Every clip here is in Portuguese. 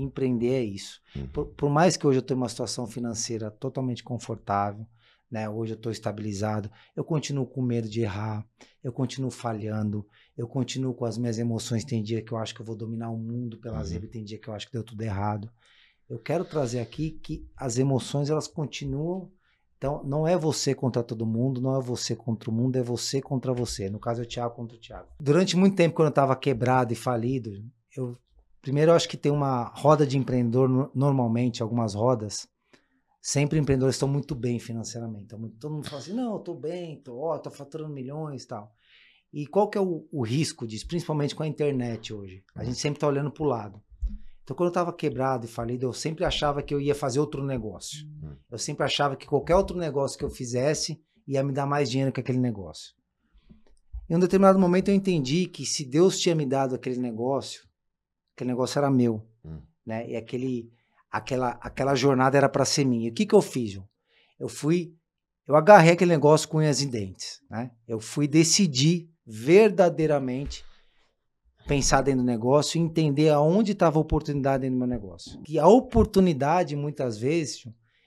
empreender é isso. Uhum. Por, por, mais que hoje eu tenha uma situação financeira totalmente confortável, né? Hoje eu estou estabilizado, eu continuo com medo de errar, eu continuo falhando, eu continuo com as minhas emoções. Tem dia que eu acho que eu vou dominar o mundo pelas uhum. Ele, tem dia que eu acho que deu tudo errado. Eu quero trazer aqui que as emoções elas continuam. Então, não é você contra todo mundo, não é você contra o mundo, é você contra você. No caso, é o Thiago contra o Thiago. Durante muito tempo, quando eu estava quebrado e falido, eu Primeiro, eu acho que tem uma roda de empreendedor, normalmente, algumas rodas, sempre empreendedores estão muito bem financeiramente. Então, todo mundo fala assim, não, eu estou bem, tô, tô faturando milhões e tal. E qual que é o, o, risco disso, principalmente com a internet hoje? A gente sempre está olhando para o lado. Então, quando eu estava quebrado e falido, eu sempre achava que eu ia fazer outro negócio. Hum. Eu sempre achava que qualquer outro negócio que eu fizesse ia me dar mais dinheiro que aquele negócio. Em um determinado momento eu entendi que se Deus tinha me dado aquele negócio, aquele negócio era meu, hum. né? E aquele, aquela, aquela jornada era para ser minha. o que que eu fiz, João? Eu fui, eu agarrei aquele negócio com unhas e dentes, né? Eu fui decidir verdadeiramente pensar dentro do negócio e entender aonde estava a oportunidade dentro do meu negócio. Que a oportunidade, muitas vezes,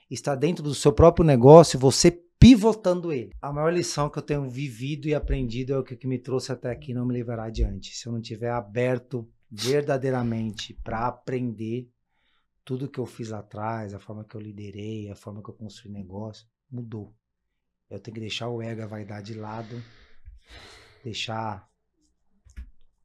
está dentro do seu próprio negócio, você pivotando ele. A maior lição que eu tenho vivido e aprendido é o que, que me trouxe até aqui não me levará adiante. Se eu não tiver aberto verdadeiramente para aprender tudo que eu fiz lá atrás, a forma que eu liderei, a forma que eu construí negócio, mudou. Eu tenho que deixar o ego, a vaidade de lado, deixar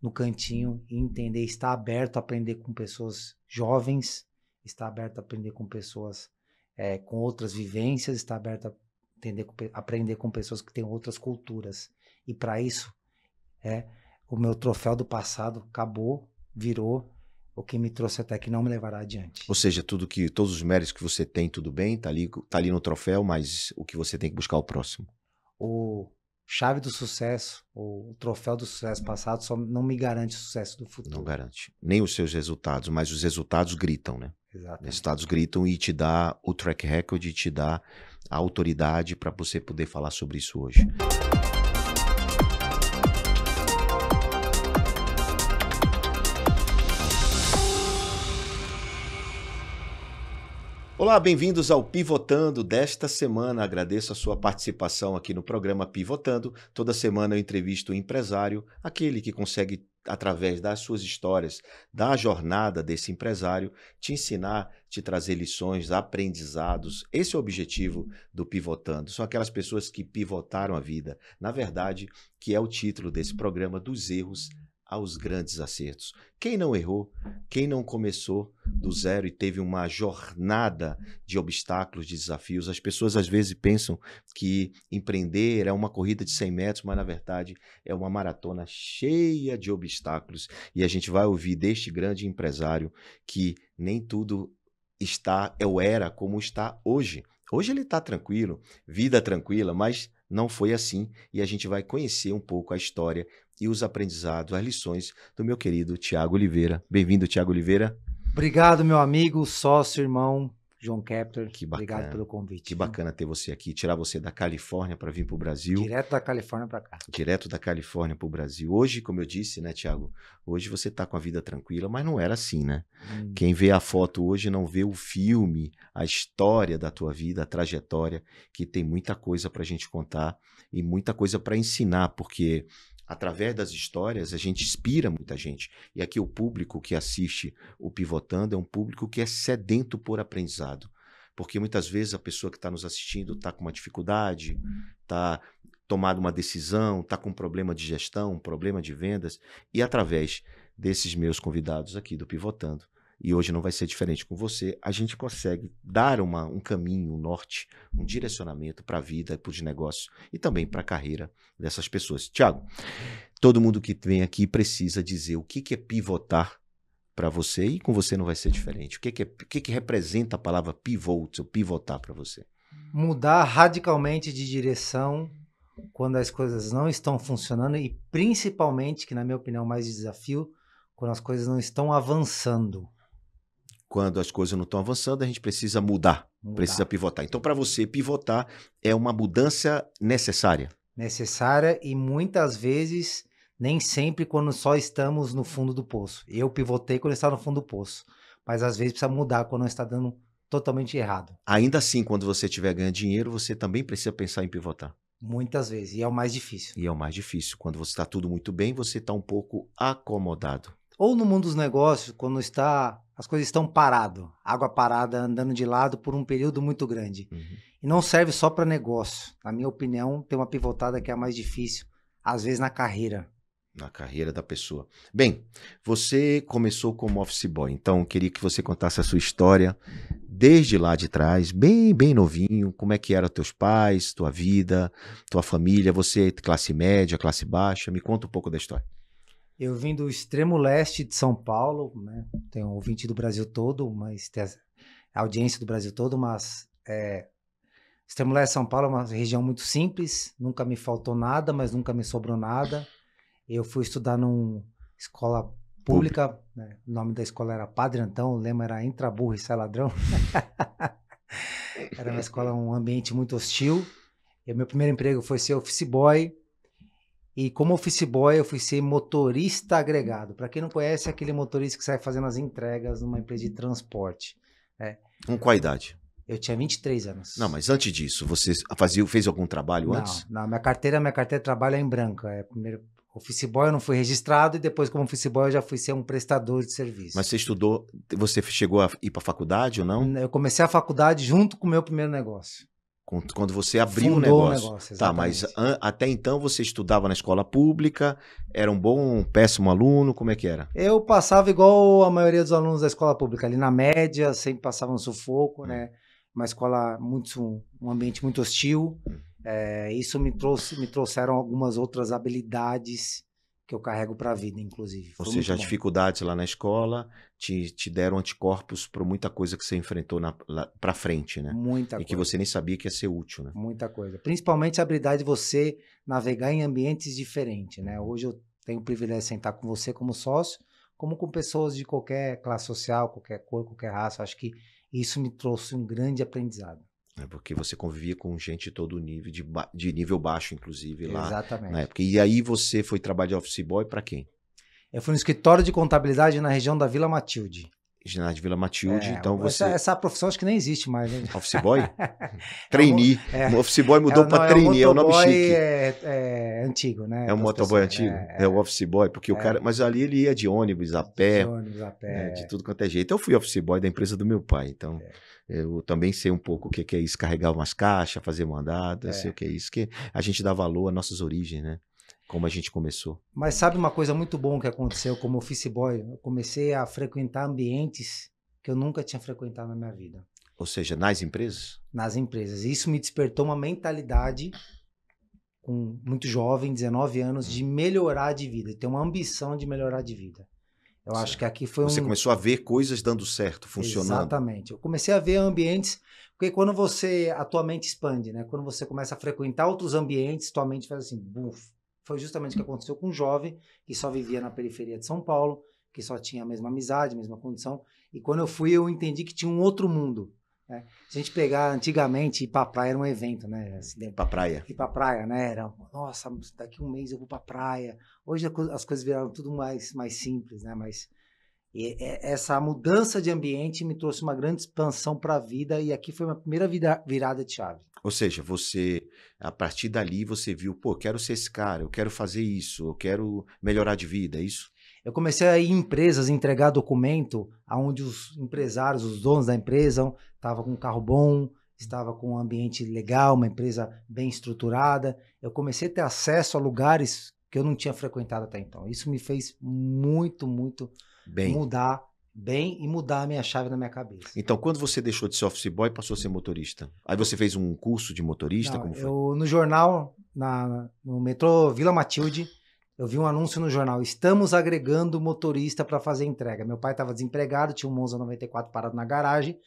no cantinho e entender, estar aberto a aprender com pessoas jovens, estar aberto a aprender com pessoas é, com outras vivências, estar aberto a entender, aprender com pessoas que têm outras culturas. E para isso, é, o meu troféu do passado acabou, virou o que me trouxe até que não me levará adiante. Ou seja, tudo que todos os méritos que você tem, tudo bem, tá ali, tá ali no troféu, mas o que você tem que buscar é o próximo. O chave do sucesso, o troféu do sucesso passado só não me garante o sucesso do futuro. Não garante. Nem os seus resultados, mas os resultados gritam, né? Exatamente. Resultados gritam e te dá o track record, te dá a autoridade para você poder falar sobre isso hoje. Olá, bem-vindos ao Pivotando desta semana. Agradeço a sua participação aqui no programa Pivotando. Toda semana eu entrevisto o um empresário, aquele que consegue, através das suas histórias, da jornada desse empresário, te ensinar, te trazer lições, aprendizados. Esse é o objetivo do Pivotando. São aquelas pessoas que pivotaram a vida. Na verdade, que é o título desse programa, dos erros aos grandes acertos. Quem não errou, quem não começou do zero e teve uma jornada de obstáculos, de desafios, as pessoas às vezes pensam que empreender é uma corrida de 100 metros, mas na verdade é uma maratona cheia de obstáculos. E a gente vai ouvir deste grande empresário que nem tudo está, ou era como está hoje. Hoje ele está tranquilo, vida tranquila, mas não foi assim e a gente vai conhecer um pouco a história e os aprendizados, as lições do meu querido Tiago Oliveira. Bem-vindo, Tiago Oliveira. Obrigado, meu amigo, sócio, irmão. John Captor, que bacana, obrigado pelo convite. Que bacana ter você aqui, tirar você da Califórnia para vir para o Brasil. Direto da Califórnia para cá. Direto da Califórnia para o Brasil. Hoje, como eu disse, né, Tiago? Hoje você está com a vida tranquila, mas não era assim, né? Hum. Quem vê a foto hoje não vê o filme, a história da tua vida, a trajetória, que tem muita coisa para a gente contar e muita coisa para ensinar, porque através das histórias, a gente inspira muita gente. E aqui o público que assiste o Pivotando é um público que é sedento por aprendizado. Porque muitas vezes a pessoa que está nos assistindo está com uma dificuldade, está tomando uma decisão, está com um problema de gestão, um problema de vendas. E através desses meus convidados aqui do Pivotando, e hoje não vai ser diferente com você, a gente consegue dar uma, um caminho, um norte, um direcionamento para a vida, para os negócios e também para a carreira dessas pessoas. Tiago, todo mundo que vem aqui precisa dizer o que, que é pivotar para você e com você não vai ser diferente. O que, que, é, o que, que representa a palavra pivot ou pivotar para você? Mudar radicalmente de direção quando as coisas não estão funcionando e principalmente, que na minha opinião mais desafio, quando as coisas não estão avançando quando as coisas não estão avançando, a gente precisa mudar, mudar. precisa pivotar. Então, para você, pivotar é uma mudança necessária. Necessária e muitas vezes, nem sempre quando só estamos no fundo do poço. Eu pivotei quando estava no fundo do poço, mas às vezes precisa mudar quando está dando totalmente errado. Ainda assim, quando você estiver ganhando dinheiro, você também precisa pensar em pivotar. Muitas vezes, e é o mais difícil. E é o mais difícil. Quando você está tudo muito bem, você está um pouco acomodado. Ou no mundo dos negócios, quando está as coisas estão parado, água parada andando de lado por um período muito grande. Uhum. E não serve só para negócio. Na minha opinião, tem uma pivotada que é a mais difícil, às vezes na carreira. Na carreira da pessoa. Bem, você começou como office boy, então queria que você contasse a sua história desde lá de trás, bem, bem novinho, como é que eram teus pais, tua vida, tua família, você é classe média, classe baixa, me conta um pouco da história. Eu vim do extremo leste de São Paulo, né? Tenho ouvinte do Brasil todo, mas tem audiência do Brasil todo, mas é, extremo leste de São Paulo é uma região muito simples, nunca me faltou nada, mas nunca me sobrou nada. Eu fui estudar numa escola pública, né? o nome da escola era Padre Antão, o lema era Entra Burro e Sai Ladrão. era uma escola, um ambiente muito hostil. E meu primeiro emprego foi ser office boy e como office boy, eu fui ser motorista agregado. Para quem não conhece, é aquele motorista que sai fazendo as entregas numa empresa de transporte. É. Com qual idade? Eu tinha 23 anos. Não, mas antes disso, você fazia, fez algum trabalho não, antes? Não, minha carteira, minha carteira de trabalho é em branca. É primeiro office boy eu não fui registrado e depois como office boy eu já fui ser um prestador de serviço. Mas você estudou, você chegou a ir para faculdade ou não? Eu comecei a faculdade junto com o meu primeiro negócio. Quando você abriu o negócio. O negócio tá, mas até então você estudava na escola pública, era um bom, um péssimo aluno, como é que era? Eu passava igual a maioria dos alunos da escola pública, ali na média, sempre passava no sufoco, hum. né? Uma escola muito, um ambiente muito hostil. Hum. É, isso me trouxe, me trouxeram algumas outras habilidades que eu carrego para a vida, inclusive. Foi Ou seja, as dificuldades lá na escola te, te deram anticorpos para muita coisa que você enfrentou para frente, né? Muita e coisa. E que você nem sabia que ia ser útil, né? Muita coisa. Principalmente a habilidade de você navegar em ambientes diferentes, né? Uhum. Hoje eu tenho o privilégio de sentar com você como sócio, como com pessoas de qualquer classe social, qualquer cor, qualquer raça. Acho que isso me trouxe um grande aprendizado né? porque você convivia com gente de todo nível, de, de nível baixo, inclusive, lá Exatamente. na época. E aí você foi trabalhar de office boy para quem? Eu fui no escritório de contabilidade na região da Vila Matilde. Ginásio de Vila Matilde, é, então você... Essa, essa, profissão acho que nem existe mais, né? Office boy? É trainee. É, o office boy mudou é, para trainee, é o nome chique. É, é, é antigo, né? É um então, motoboy antigo? É, é, o office boy, porque o cara... Mas ali ele ia de ônibus, a pé. De ônibus, a né, pé. de tudo quanto é jeito. Eu fui office boy da empresa do meu pai, então... É eu também sei um pouco o que é, é isso, carregar umas caixas, fazer mandada, é. sei o que é isso, que a gente dá valor às nossas origens, né? Como a gente começou. Mas sabe uma coisa muito bom que aconteceu como office boy? Eu comecei a frequentar ambientes que eu nunca tinha frequentado na minha vida. Ou seja, nas empresas? Nas empresas. Isso me despertou uma mentalidade com muito jovem, 19 anos, hum. de melhorar de vida, ter uma ambição de melhorar de vida. Eu acho que aqui foi um. Você começou a ver coisas dando certo, funcionando. Exatamente. Eu comecei a ver ambientes, porque quando você. A tua mente expande, né? Quando você começa a frequentar outros ambientes, tua mente faz assim, buf. Foi justamente o que aconteceu com um jovem que só vivia na periferia de São Paulo, que só tinha a mesma amizade, a mesma condição. E quando eu fui, eu entendi que tinha um outro mundo. Né? Se a gente pegar antigamente, ir pra praia era um evento, né? Uhum. Assim, né? ir pra praia. Ir pra praia, né? Era, nossa, daqui um mês eu vou pra praia. Hoje as coisas viraram tudo mais, mais simples, né? Mas e, essa mudança de ambiente me trouxe uma grande expansão para a vida e aqui foi uma primeira virada de chave. Ou seja, você, a partir dali, você viu, pô, quero ser esse cara, eu quero fazer isso, eu quero melhorar de vida, é isso? Eu comecei a ir em empresas entregar documento aonde os empresários, os donos da empresa, estavam com um carro bom, estava com um ambiente legal, uma empresa bem estruturada. Eu comecei a ter acesso a lugares que eu não tinha frequentado até então. Isso me fez muito, muito bem. mudar bem e mudar a minha chave na minha cabeça. Então, quando você deixou de ser office boy e passou a ser motorista? Aí você fez um curso de motorista? Não, como foi? Eu, no jornal, na, no metrô Vila Matilde, eu vi um anúncio no jornal: estamos agregando motorista para fazer entrega. Meu pai estava desempregado, tinha um Monza 94 parado na garagem.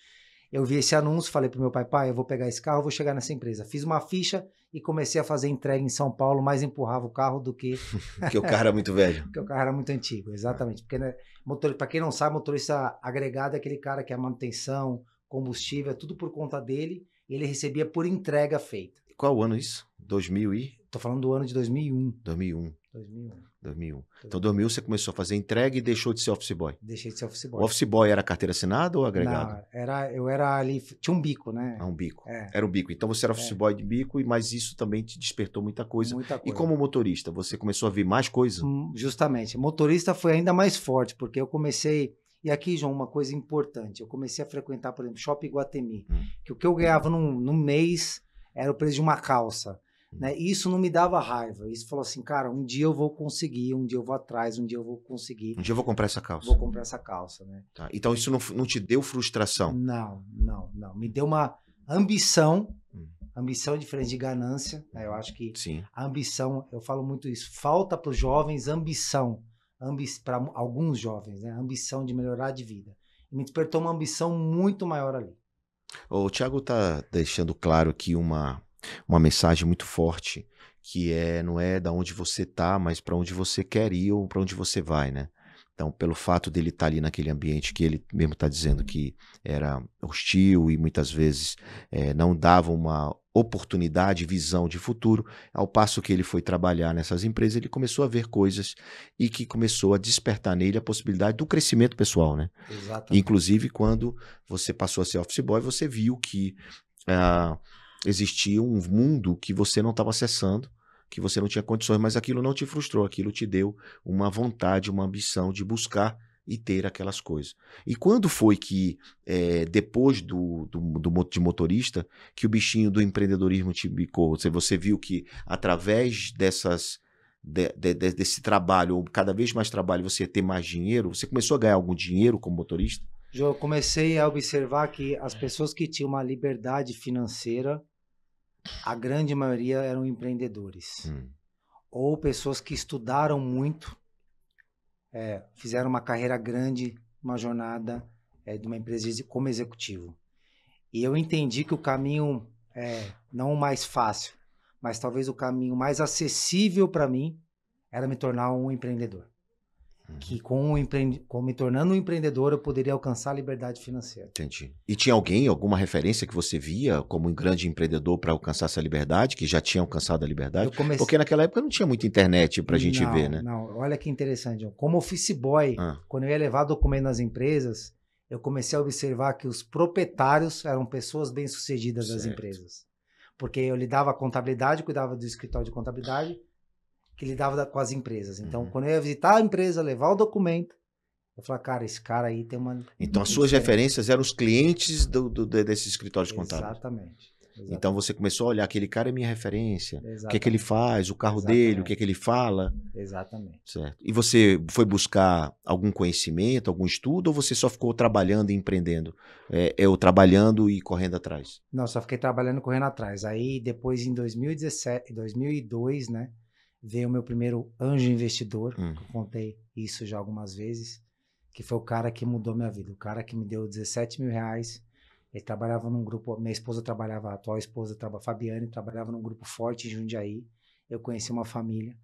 Eu vi esse anúncio, falei para meu pai: pai, eu vou pegar esse carro, vou chegar nessa empresa. Fiz uma ficha e comecei a fazer entrega em São Paulo, mais empurrava o carro do que. Porque o carro era muito velho. Porque o carro era muito antigo, exatamente. Porque, né, motor... para quem não sabe, motorista agregado é aquele cara que é manutenção, combustível, é tudo por conta dele. ele recebia por entrega feita. Qual ano isso? 2000 e. Tô falando do ano de 2001. 2001. 2001. 2001. Então, 2001 você começou a fazer entrega e deixou de ser office boy? Deixei de ser office boy. O office boy era carteira assinada ou agregado? Não, era, eu era ali, tinha um bico, né? Ah, um bico. É. Era um bico. Então você era office é. boy de bico, mas isso também te despertou muita coisa. Muita coisa. E como motorista, você começou a ver mais coisa? Hum, justamente. Motorista foi ainda mais forte, porque eu comecei. E aqui, João, uma coisa importante. Eu comecei a frequentar, por exemplo, Shopping Guatemi, hum. que o que eu ganhava no num mês era o preço de uma calça. Né? E isso não me dava raiva. Isso falou assim, cara, um dia eu vou conseguir, um dia eu vou atrás, um dia eu vou conseguir. Um dia eu vou comprar essa calça. Vou comprar essa calça, né? Tá. Então isso não, não te deu frustração? Não, não, não. Me deu uma ambição, hum. ambição é diferente de ganância. Né? Eu acho que Sim. a ambição, eu falo muito isso, falta para os jovens ambição, ambi para alguns jovens, né? Ambição de melhorar de vida. me despertou uma ambição muito maior ali. O Thiago está deixando claro aqui uma uma mensagem muito forte que é não é da onde você tá, mas para onde você quer ir ou para onde você vai, né? Então, pelo fato dele estar tá ali naquele ambiente que ele mesmo está dizendo que era hostil e muitas vezes é, não dava uma oportunidade, visão de futuro, ao passo que ele foi trabalhar nessas empresas, ele começou a ver coisas e que começou a despertar nele a possibilidade do crescimento pessoal, né? Exatamente. Inclusive, quando você passou a ser office boy, você viu que uh, existia um mundo que você não estava acessando, que você não tinha condições, mas aquilo não te frustrou, aquilo te deu uma vontade, uma ambição de buscar e ter aquelas coisas. E quando foi que, é, depois do, do, do, de motorista, que o bichinho do empreendedorismo te bicou? Você, você viu que através dessas de, de, desse trabalho, ou cada vez mais trabalho, você ter mais dinheiro? Você começou a ganhar algum dinheiro como motorista? eu comecei a observar que as é. pessoas que tinham uma liberdade financeira, a grande maioria eram empreendedores. Hum. Ou pessoas que estudaram muito, é, fizeram uma carreira grande, uma jornada é, de uma empresa como executivo. E eu entendi que o caminho, é, não o mais fácil, mas talvez o caminho mais acessível para mim, era me tornar um empreendedor. Uhum. Que com, o com me tornando um empreendedor, eu poderia alcançar a liberdade financeira. Entendi. E tinha alguém, alguma referência que você via como um grande empreendedor para alcançar essa liberdade, que já tinha alcançado a liberdade? Comecei... Porque naquela época não tinha muita internet para a gente não, ver, né? Não, olha que interessante. Como office boy, ah. quando eu ia levar documento nas empresas, eu comecei a observar que os proprietários eram pessoas bem-sucedidas das empresas. Porque eu lidava a contabilidade, cuidava do escritório de contabilidade, que lidava com as empresas. Então, uhum. quando eu ia visitar a empresa, levar o documento, eu falava, cara, esse cara aí tem uma. Então, as suas referências eram os clientes do, do, desses escritórios contábeis. Exatamente. Exatamente. Então você começou a olhar, aquele cara é minha referência. Exatamente. O que é que ele faz, o carro Exatamente. dele, o que é que ele fala. Exatamente. Certo. E você foi buscar algum conhecimento, algum estudo, ou você só ficou trabalhando e empreendendo? É, eu trabalhando e correndo atrás? Não, só fiquei trabalhando e correndo atrás. Aí depois em 2017, 2002, né? veio o meu primeiro anjo investidor, hum. eu contei isso já algumas vezes, que foi o cara que mudou minha vida, o cara que me deu 17 mil reais. Ele trabalhava num grupo, minha esposa trabalhava, a atual esposa, trabalha, Fabiane, trabalhava num grupo forte em Jundiaí. Eu conheci uma família.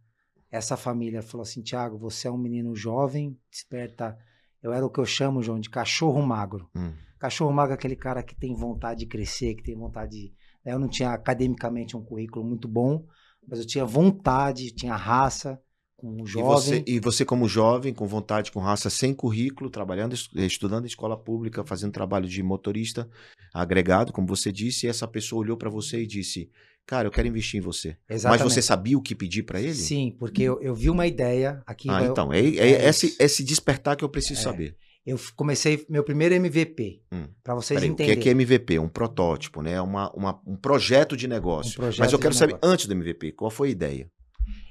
Essa família falou assim: Tiago, você é um menino jovem, desperta. Eu era o que eu chamo, João, de cachorro magro. Hum. Cachorro magro é aquele cara que tem vontade de crescer, que tem vontade de. Né, eu não tinha academicamente um currículo muito bom, mas eu tinha vontade, tinha raça, como jovem. E você, e você, como jovem, com vontade, com raça, sem currículo, trabalhando, estudando em escola pública, fazendo trabalho de motorista agregado, como você disse, e essa pessoa olhou para você e disse: Cara, eu quero investir em você. Exatamente. Mas você sabia o que pedir para ele? Sim, porque eu, eu, vi uma ideia aqui. Ah, eu, então, é, é, é esse, esse, despertar que eu preciso é. saber. Eu comecei meu primeiro MVP, hum. para vocês Peraí, entenderem. O que é, que é MVP? Um protótipo, né? Uma, uma um projeto de negócio. Um projeto Mas eu quero saber, negócio. antes do MVP, qual foi a ideia?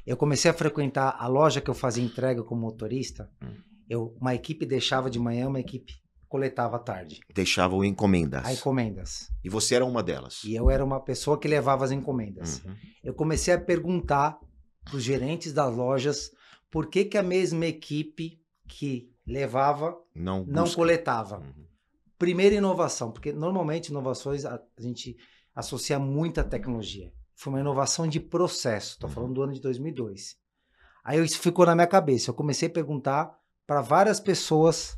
Eu comecei a frequentar a loja que eu fazia entrega como motorista. Hum. Eu, uma equipe deixava de manhã, uma equipe coletava à tarde. Deixavam encomendas. A encomendas. E você era uma delas. E eu era uma pessoa que levava as encomendas. Uhum. Eu comecei a perguntar para os gerentes das lojas por que, que a mesma equipe que levava, não, não coletava. Uhum. Primeira inovação, porque normalmente inovações a, a gente associa muito à tecnologia. Foi uma inovação de processo, estou uhum. falando do ano de 2002. Aí isso ficou na minha cabeça. Eu comecei a perguntar para várias pessoas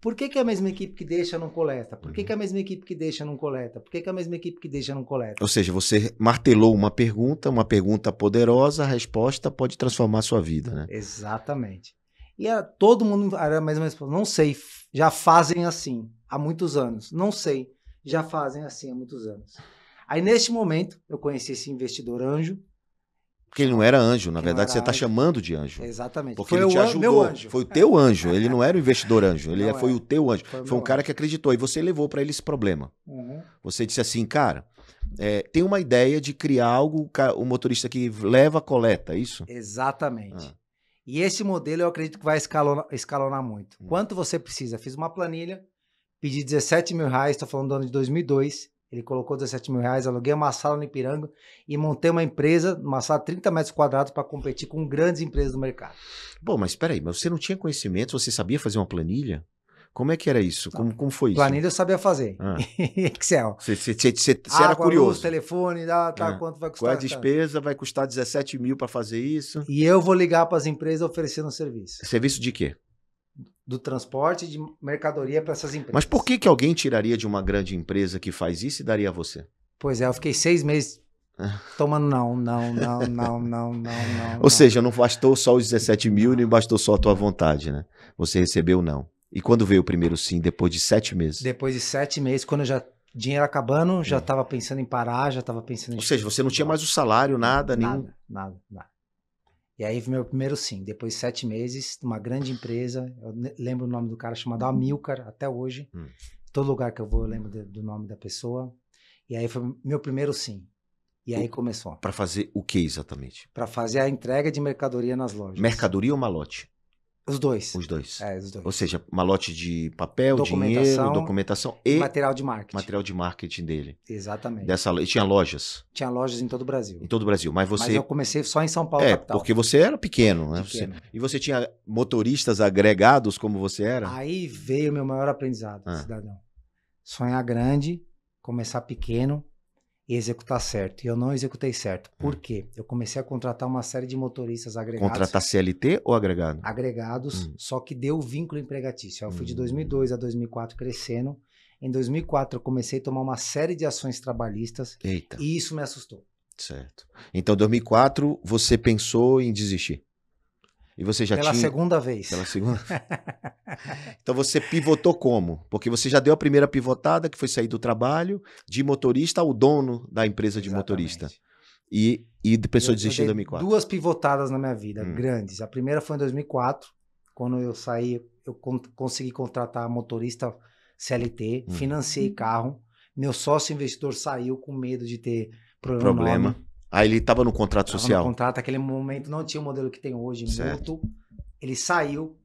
por que, que a mesma equipe que deixa não coleta? Por que, uhum. que a uhum. mesma equipe que deixa não coleta? Por que, que a mesma equipe que deixa não coleta? Ou seja, você martelou uma pergunta, uma pergunta poderosa, a resposta pode transformar a sua vida, né? Exatamente. E era, é, todo mundo era mais ou menos, não sei, já fazem assim há muitos anos. Não sei, já fazem assim há muitos anos. Aí neste momento eu conheci esse investidor anjo. Porque ele não era anjo, na verdade você está chamando de anjo. Exatamente. Porque foi ele te ajudou. Foi o teu anjo, ele não era o investidor anjo, ele não foi era. o teu anjo. Foi, foi um cara anjo. que acreditou e você levou para ele esse problema. Uhum. Você disse assim, cara, é, tem uma ideia de criar algo, o motorista que leva coleta, é isso? Exatamente. Ah. E esse modelo eu acredito que vai escalonar, escalonar muito. Hum. Quanto você precisa? Fiz uma planilha, pedi 17 mil reais, estou falando do ano de 2002. Ele colocou 17 mil reais, aluguei uma sala no Ipiranga e montei uma empresa, uma sala de 30 metros quadrados para competir com grandes empresas do mercado. Bom, mas espera aí, mas você não tinha conhecimento, você sabia fazer uma planilha? Como é que era isso? Como, como foi isso? Planilha eu sabia fazer. Ah. Excel. Você era curioso. Luz, telefone, dá, tá, ah. quanto vai custar? Qual é a tá. despesa? Vai custar 17 mil para fazer isso. E eu vou ligar para as empresas oferecendo um serviço. Serviço de quê? do transporte de mercadoria para essas empresas. Mas por que, que alguém tiraria de uma grande empresa que faz isso e daria a você? Pois é, eu fiquei seis meses ah. tomando não, não, não, não, não, não, não. Ou seja, não bastou só os 17 mil, nem bastou só a tua vontade, né? Você recebeu não. E quando veio o primeiro sim, depois de sete meses? Depois de sete meses, quando eu já dinheiro acabando, já estava é. pensando em parar, já estava pensando em... Ou seja, você não tinha mais o salário, nada, nada nenhum... Nada, nada. E aí meu primeiro sim, depois de sete meses, uma grande empresa, eu lembro o nome do cara chamado uhum. Amilcar, até hoje. Hum. Todo lugar que eu vou eu lembro de, do nome da pessoa. E aí foi meu primeiro sim. E aí o... começou. Para fazer o que exatamente? Para fazer a entrega de mercadoria nas lojas. Mercadoria ou malote? Os dois. Os dois. É, os dois. Ou seja, malote de papel, documentação, dinheiro, documentação e material de marketing. Material de marketing dele. Exatamente. Dessa, e tinha lojas. Tinha lojas em todo o Brasil. Em todo o Brasil, mas você Mas eu comecei só em São Paulo É, capital. porque você era pequeno, né? Pequeno. Você... E você tinha motoristas agregados como você era? Aí veio meu maior aprendizado, ah. cidadão. Sonhar grande, começar pequeno e executar certo. E eu não executei certo. Hum. Por hum. quê? Eu comecei a contratar uma série de motoristas agregados. Contratar CLT ou agregado? Agregados, hum. só que deu vínculo empregatício. Eu fui de 2002 hum. a 2004 crescendo. Em 2004 eu comecei a tomar uma série de ações trabalhistas Eita. e isso me assustou. Certo. Então, 2004 você pensou em desistir? E você já pela tinha. Pela segunda vez. Pela segunda. então você pivotou como? Porque você já deu a primeira pivotada, que foi sair do trabalho de motorista ao dono da empresa de Exatamente. motorista. E, e de pessoa eu, desistir em 2004. Duas pivotadas na minha vida, hum. grandes. A primeira foi em 2004, quando eu saí, eu con consegui contratar motorista CLT, hum. financei carro. Meu sócio investidor saiu com medo de ter problema. problema. Aí ele estava no contrato tava social? No contrato, aquele momento não tinha o modelo que tem hoje, certo. Muito. Ele saiu,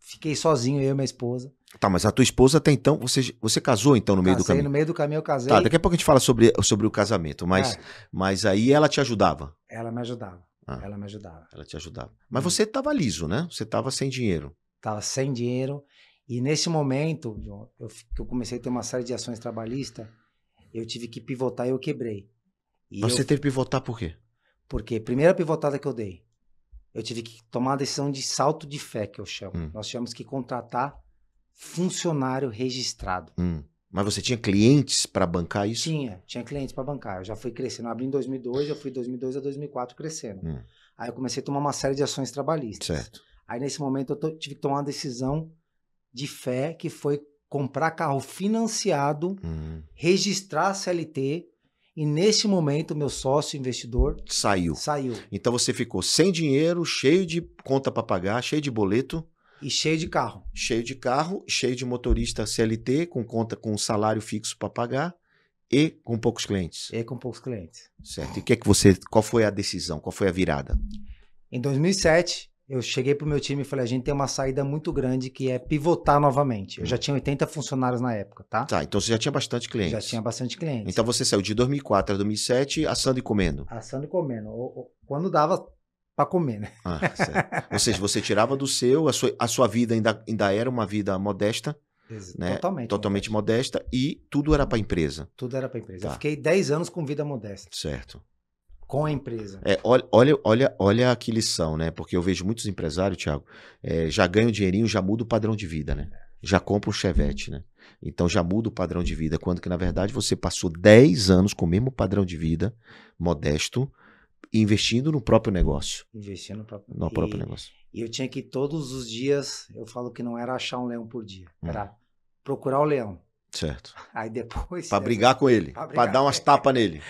fiquei sozinho, eu e minha esposa. Tá, mas a tua esposa até então, você, você casou então no casei, meio do caminho? no meio do caminho eu casei. Tá, daqui a pouco a gente fala sobre, sobre o casamento, mas, é. mas aí ela te ajudava? Ela me ajudava, ah, ela me ajudava. Ela te ajudava. Mas Sim. Hum. você tava liso, né? Você tava sem dinheiro. Tava sem dinheiro e nesse momento, eu, eu comecei a ter uma série de ações trabalhistas, eu tive que pivotar e eu quebrei. E Você eu, teve que pivotar por quê? Porque primeira pivotada que eu dei, eu tive que tomar a decisão de salto de fé, que eu chamo. Hum. Nós tivemos que contratar funcionário registrado. Hum. Mas você tinha clientes para bancar isso? Tinha, tinha clientes para bancar. Eu já fui crescendo. Eu abri em 2002, eu fui de 2002 a 2004 crescendo. Hum. Aí eu comecei a tomar uma série de ações trabalhistas. Certo. Aí nesse momento eu tive que tomar uma decisão de fé que foi comprar carro financiado, hum. registrar a CLT e neste momento, meu sócio investidor saiu. Saiu. Então você ficou sem dinheiro, cheio de conta para pagar, cheio de boleto. E cheio de carro. Cheio de carro, cheio de motorista CLT, com conta com salário fixo para pagar e com poucos clientes. E com poucos clientes. Certo. E que é que você, qual foi a decisão? Qual foi a virada? Em 2007, eu cheguei pro meu time e falei, a gente tem uma saída muito grande que é pivotar novamente. Eu já tinha 80 funcionários na época, tá? Tá, então você já tinha bastante cliente. Já tinha bastante cliente. Então você saiu de 2004 a 2007 assando e comendo. Assando e comendo. Quando dava para comer, né? Ah, certo. Ou seja, você tirava do seu, a sua, a sua vida ainda, ainda era uma vida modesta. Né? Totalmente. Totalmente modesta. modesta. e tudo era para empresa. Tudo era para empresa. Tá. Eu fiquei 10 anos com vida modesta. Certo com a empresa. É, olha, olha, olha que lição, né? Porque eu vejo muitos empresários, Thiago, é, já ganham dinheirinho, já muda o padrão de vida, né? É. Já compra o Chevette, né? Então já muda o padrão de vida, quando que na verdade você passou 10 anos com o mesmo padrão de vida, modesto, investindo no próprio negócio. Investindo no próprio, no próprio e, negócio. E eu tinha que todos os dias, eu falo que não era achar um leão por dia, hum. era procurar o leão. Certo. Aí depois. Para brigar com ele. Para dar umas tapas nele.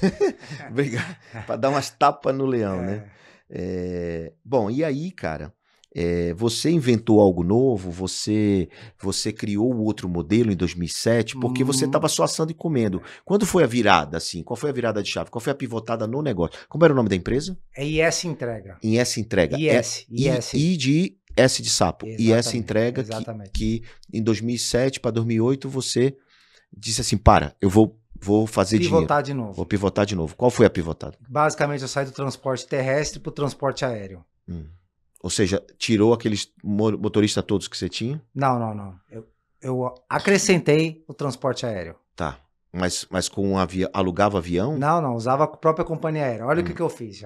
brigar. Para dar umas tapas no leão, né? é. né? É... Bom, e aí, cara? É... você inventou algo novo, você você criou outro modelo em 2007, porque hum. você estava uhum. só assando e comendo. Quando foi a virada, assim? Qual foi a virada de chave? Qual foi a pivotada no negócio? Como era o nome da empresa? É IS Entrega. IS Entrega. IS. É IS. I, I de S de sapo. Exatamente, e essa entrega que, que, em 2007 para 2008 você disse assim: para, eu vou, vou fazer pivotar dinheiro. de novo. Vou pivotar de novo. Qual foi a pivotada? Basicamente, eu saí do transporte terrestre para o transporte aéreo. Hum. Ou seja, tirou aqueles motoristas todos que você tinha? Não, não, não. Eu, eu acrescentei o transporte aéreo. Tá. Mas, mas com um avião, alugava avião? Não, não. Usava a própria companhia aérea. Olha hum. o que, hum. que eu fiz,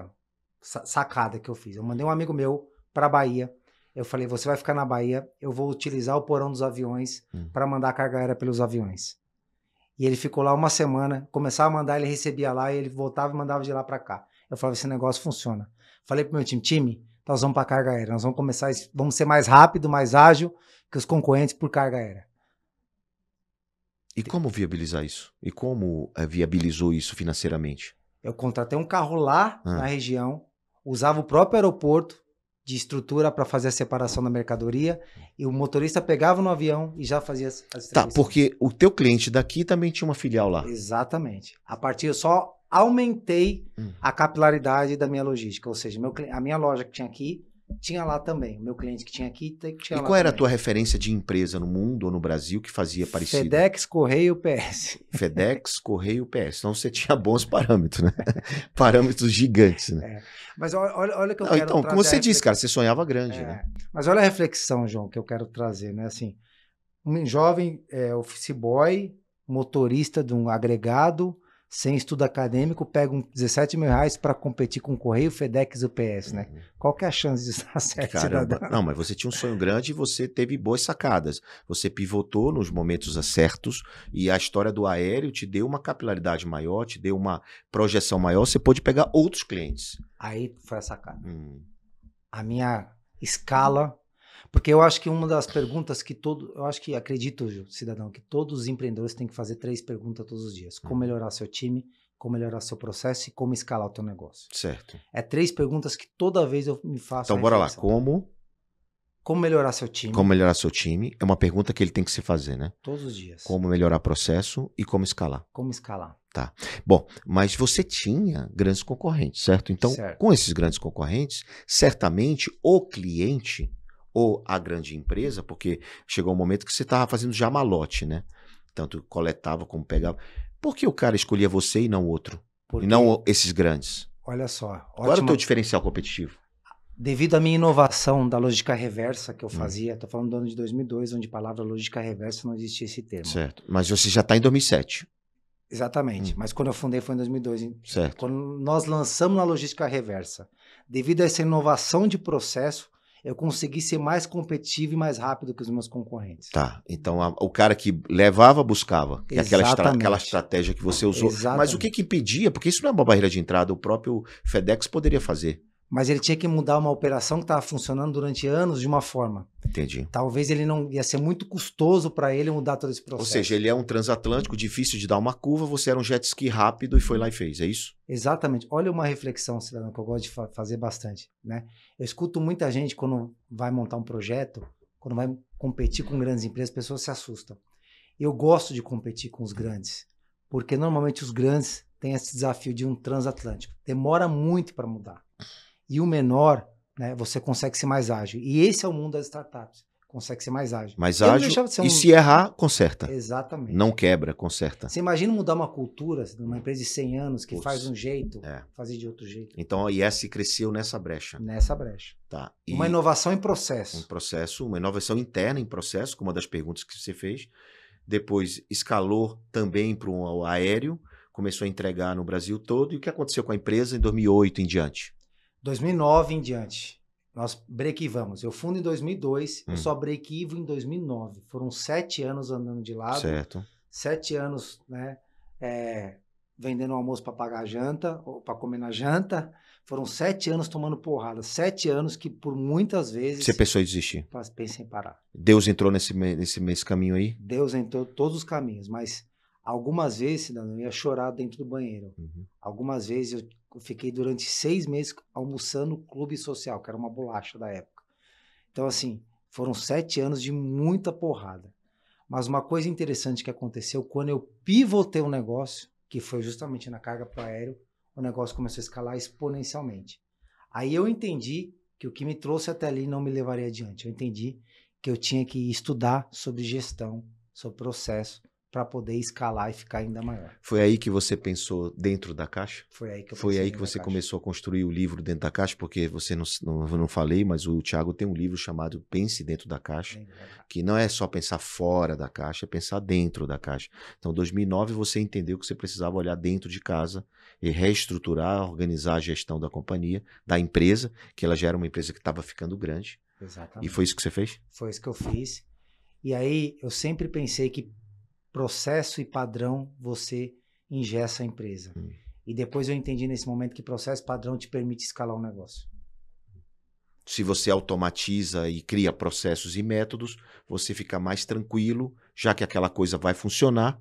Sacada que eu fiz. Eu mandei um amigo meu para Bahia eu falei, você vai ficar na Bahia, eu vou utilizar o porão dos aviões hum. para mandar a carga aérea pelos aviões. E ele ficou lá uma semana, começava a mandar, ele recebia lá, e ele voltava e mandava de lá para cá. Eu falei, esse negócio funciona. Falei pro meu time, time, nós vamos para carga aérea, nós vamos começar, vamos ser mais rápido, mais ágil que os concorrentes por carga aérea. E como viabilizar isso? E como eh, viabilizou isso financeiramente? Eu contratei um carro lá ah. na região, usava o próprio aeroporto, de estrutura para fazer a separação da mercadoria e o motorista pegava no avião e já fazia as, as Tá, porque o teu cliente daqui também tinha uma filial lá. Exatamente. A partir eu só aumentei hum. a capilaridade da minha logística, ou seja, meu, a minha loja que tinha aqui tinha lá também. O meu cliente que tinha aqui tinha e lá. E qual era a tua referência de empresa no mundo ou no Brasil que fazia parecido? FedEx, Correio, PS. FedEx, Correio, PS. Então você tinha bons parâmetros, né? parâmetros gigantes, né? É. Mas olha, olha que eu Não, quero Então, como você disse, cara, você sonhava grande, é. né? Mas olha a reflexão, João, que eu quero trazer, né? Assim, um jovem é, office boy, motorista de um agregado, sem estudo acadêmico, pegam 17 mil reais para competir com o Correio, FedEx e UPS, né? Uhum. Qual que é a chance de estar certo, Caramba. Não, mas você tinha um sonho grande e você teve boas sacadas. Você pivotou nos momentos acertos e a história do aéreo te deu uma capilaridade maior, te deu uma projeção maior, você pôde pegar outros clientes. Aí foi a sacada. Hum. A minha escala porque eu acho que uma das perguntas que todo. Eu acho que acredito, cidadão, que todos os empreendedores têm que fazer três perguntas todos os dias: como uhum. melhorar seu time, como melhorar seu processo e como escalar o teu negócio. Certo. É três perguntas que toda vez eu me faço. Então, bora lá. Como. Como melhorar seu time? Como melhorar seu time é uma pergunta que ele tem que se fazer, né? Todos os dias. Como melhorar processo e como escalar. Como escalar. Tá. Bom, mas você tinha grandes concorrentes, certo? Então, certo. com esses grandes concorrentes, certamente o cliente ou a grande empresa, porque chegou um momento que você estava fazendo já malote, né? Tanto coletava como pegava. Por que o cara escolhia você e não outro? Porque... E não esses grandes? Olha só. Ótima... Qual era o teu diferencial competitivo? Devido à minha inovação da lógica reversa que eu hum. fazia, estou hum. falando do ano de 2002, onde a palavra lógica reversa não existia esse termo. Certo. Mas você já está em 2007. Exatamente, hum. mas quando eu fundei foi em 2002. Certo. Quando nós lançamos a logística reversa, devido a essa inovação de processo, eu consegui ser mais competitivo e mais rápido que os meus concorrentes. Tá. Então a, o cara que levava, buscava. Exatamente. É aquela, estra, aquela estratégia que você usou. Exatamente. Mas o que que impedia? Porque isso não é uma barreira de entrada, o próprio FedEx poderia fazer mas ele tinha que mudar uma operação que estava funcionando durante anos de uma forma. Entendi. Talvez ele não ia ser muito custoso para ele mudar todo esse processo. Ou seja, ele é um transatlântico difícil de dar uma curva, você era um jet ski rápido e foi lá e fez, é isso? Exatamente. Olha uma reflexão, cidadão, que eu gosto de fa fazer bastante, né? Eu escuto muita gente quando vai montar um projeto, quando vai competir com grandes empresas, as pessoas se assustam. Eu gosto de competir com os grandes, porque normalmente os grandes têm esse desafio de um transatlântico. Demora muito para mudar e o menor, né, você consegue ser mais ágil. E esse é o mundo das startups. Consegue ser mais ágil. Mais ágil. De um... E se errar, conserta. Exatamente. Não quebra, conserta. Você imagina mudar uma cultura de assim, uma empresa de 100 anos que Puts. faz um jeito, é. fazer de outro jeito. Então a IS cresceu nessa brecha. Nessa brecha. Tá. E uma inovação em processo. um processo, uma inovação interna em processo, como uma das perguntas que você fez. Depois escalou também para um aéreo, começou a entregar no Brasil todo. E o que aconteceu com a empresa em 2008 em diante? 2009 em diante, nós brequivamos. Eu fundo em 2002, hum. eu só brequivo em 2009. Foram sete anos andando de lado. Certo. Sete anos, né? É, vendendo almoço para pagar a janta, ou para comer na janta. Foram sete anos tomando porrada. Sete anos que, por muitas vezes. Você pensou em desistir? Pensei em parar. Deus entrou nesse, nesse, nesse caminho aí? Deus entrou todos os caminhos, mas algumas vezes, cidadão, eu ia chorar dentro do banheiro. Uhum. Algumas vezes eu eu fiquei durante seis meses almoçando no clube social, que era uma bolacha da época. Então, assim, foram sete anos de muita porrada. Mas uma coisa interessante que aconteceu, quando eu pivotei o um negócio, que foi justamente na carga para aéreo, o negócio começou a escalar exponencialmente. Aí eu entendi que o que me trouxe até ali não me levaria adiante. Eu entendi que eu tinha que estudar sobre gestão, sobre processo, para poder escalar e ficar ainda maior. Foi aí que você pensou dentro da caixa? Foi aí que eu Foi aí que você começou a construir o livro dentro da caixa, porque você não, não, não falei, mas o Tiago tem um livro chamado Pense Dentro da Caixa, dentro da caixa. que não é só pensar fora da caixa, é pensar dentro da caixa. Então, em 2009 você entendeu que você precisava olhar dentro de casa e reestruturar, organizar a gestão da companhia, da empresa, que ela já era uma empresa que estava ficando grande. Exatamente. E foi isso que você fez? Foi isso que eu fiz. E aí eu sempre pensei que processo e padrão você ingessa a empresa. Hum. E depois eu entendi nesse momento que processo padrão te permite escalar um negócio. Se você automatiza e cria processos e métodos, você fica mais tranquilo, já que aquela coisa vai funcionar.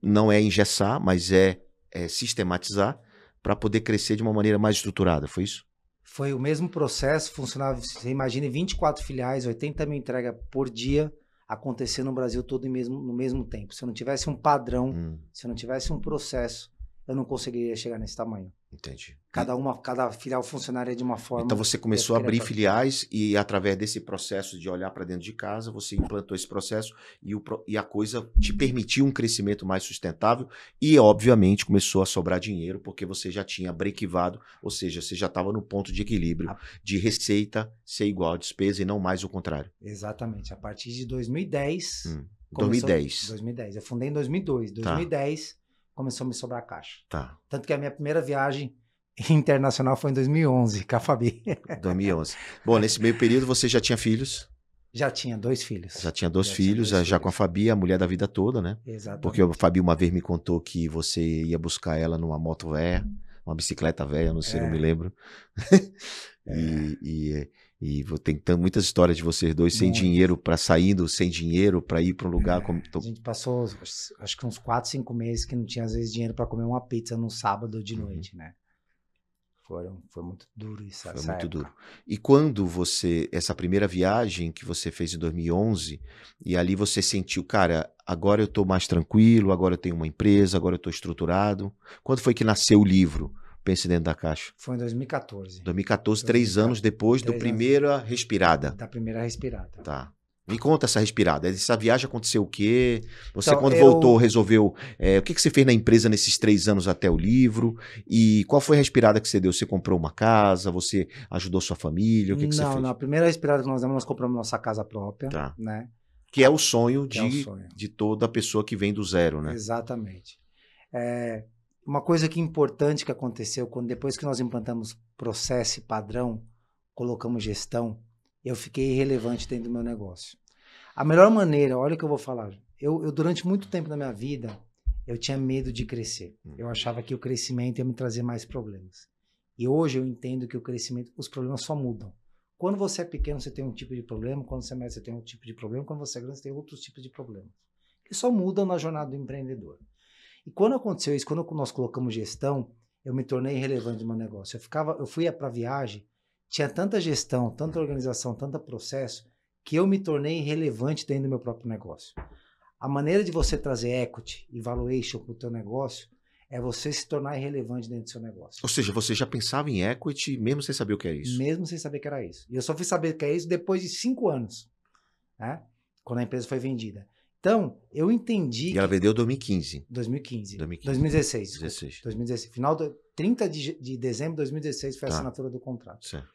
Não é engessar, mas é, é sistematizar para poder crescer de uma maneira mais estruturada. Foi isso? Foi o mesmo processo, funcionava. Você imagine 24 filiais, 80 mil entregas por dia acontecer no Brasil todo mesmo, no mesmo tempo. Se eu não tivesse um padrão, hum. se eu não tivesse um processo, eu não conseguiria chegar nesse tamanho. Entendi. Cada uma, cada filial funcionaria é de uma forma. Então você começou a abrir filiais e através desse processo de olhar para dentro de casa, você implantou esse processo e, o, e a coisa te permitiu um crescimento mais sustentável e obviamente começou a sobrar dinheiro porque você já tinha brequivado, ou seja, você já estava no ponto de equilíbrio ah. de receita ser igual a despesa e não mais o contrário. Exatamente. A partir de 2010. Hum. 2010. 2010. Eu fundei em 2002. 2010. Tá começou a me sobrar caixa. Tá. Tanto que a minha primeira viagem internacional foi em 2011, com a Fabi. 2011. Bom, nesse meio período você já tinha filhos? Já tinha dois filhos. Já tinha dois já filhos, tinha dois eh, já filhos. com a Fabi, a mulher da vida toda, né? Exatamente. Porque a Fabi uma vez me contou que você ia buscar ela numa moto velha, uma bicicleta velha, não sei, é. não me lembro. É. e, e eh, e vou tentando muitas histórias de vocês dois sem Muito. dinheiro para saindo, sem dinheiro para ir para um lugar. É, como, tô... A gente passou acho que uns 4, 5 meses que não tinha às vezes dinheiro para comer uma pizza num sábado de uhum. noite, uhum. né? Foram, foi muito duro isso. Foi muito época. duro. E quando você, essa primeira viagem que você fez em 2011, e ali você sentiu, cara, agora eu estou mais tranquilo, agora eu tenho uma empresa, agora eu estou estruturado. Quando foi que nasceu o livro? Pense dentro da caixa. Foi em 2014. 2014, três anos depois da do primeira anos, respirada. Da primeira respirada. Tá. Me conta essa respirada. Essa viagem aconteceu o quê? Você, então, quando eu... voltou, resolveu. É, o que, que você fez na empresa nesses três anos até o livro? E qual foi a respirada que você deu? Você comprou uma casa? Você ajudou sua família? O que, que você fez? Não, na primeira respirada que nós demos, nós compramos nossa casa própria. Tá. Né? Que é o sonho, que é de, é o sonho. de toda pessoa que vem do zero, né? Exatamente. É, uma coisa que é importante que aconteceu quando depois que nós implantamos processo e padrão, colocamos gestão, eu fiquei irrelevante dentro do meu negócio. A melhor maneira, olha o que eu vou falar. Eu, eu durante muito tempo da minha vida, eu tinha medo de crescer. Hum. Eu achava que o crescimento ia me trazer mais problemas. E hoje eu entendo que o crescimento, os problemas só mudam. Quando você é pequeno, você tem um tipo de problema, quando você é médio, você tem um tipo de problema, quando você é grande, você tem outros tipos de problemas. Que só mudam na jornada do empreendedor. E quando aconteceu isso, quando nós colocamos gestão, eu me tornei relevante no meu negócio. Eu ficava, eu fui para viagem, tinha tanta gestão, tanta organização, tanto processo, que eu me tornei relevante dentro do meu próprio negócio. A maneira de você trazer equity e valuation para o teu negócio é você se tornar relevante dentro do seu negócio. Ou seja, você já pensava em equity mesmo sem saber o que era isso? Mesmo sem saber que era isso. E eu só fui saber o que é isso depois de cinco anos, né? quando a empresa foi vendida. Então, eu entendi. E ela vendeu em 2015. 2015. 2015. 2016. 2016. 2016. Final do, 30 de, de dezembro de 2016 foi a tá. assinatura do contrato. Certo.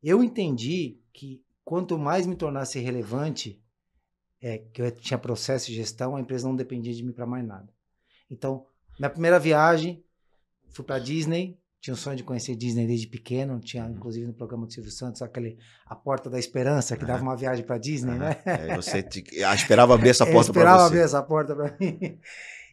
Eu entendi que quanto mais me tornasse relevante, é, que eu tinha processo e gestão, a empresa não dependia de mim para mais nada. Então, minha primeira viagem, fui para Disney, tinha o sonho de conhecer Disney desde pequeno, tinha uhum. inclusive no programa do Silvio Santos aquele A Porta da Esperança, que uhum. dava uma viagem para Disney, uhum. né? É, você te, ah, esperava abrir essa porta para você. esperava abrir essa porta para mim.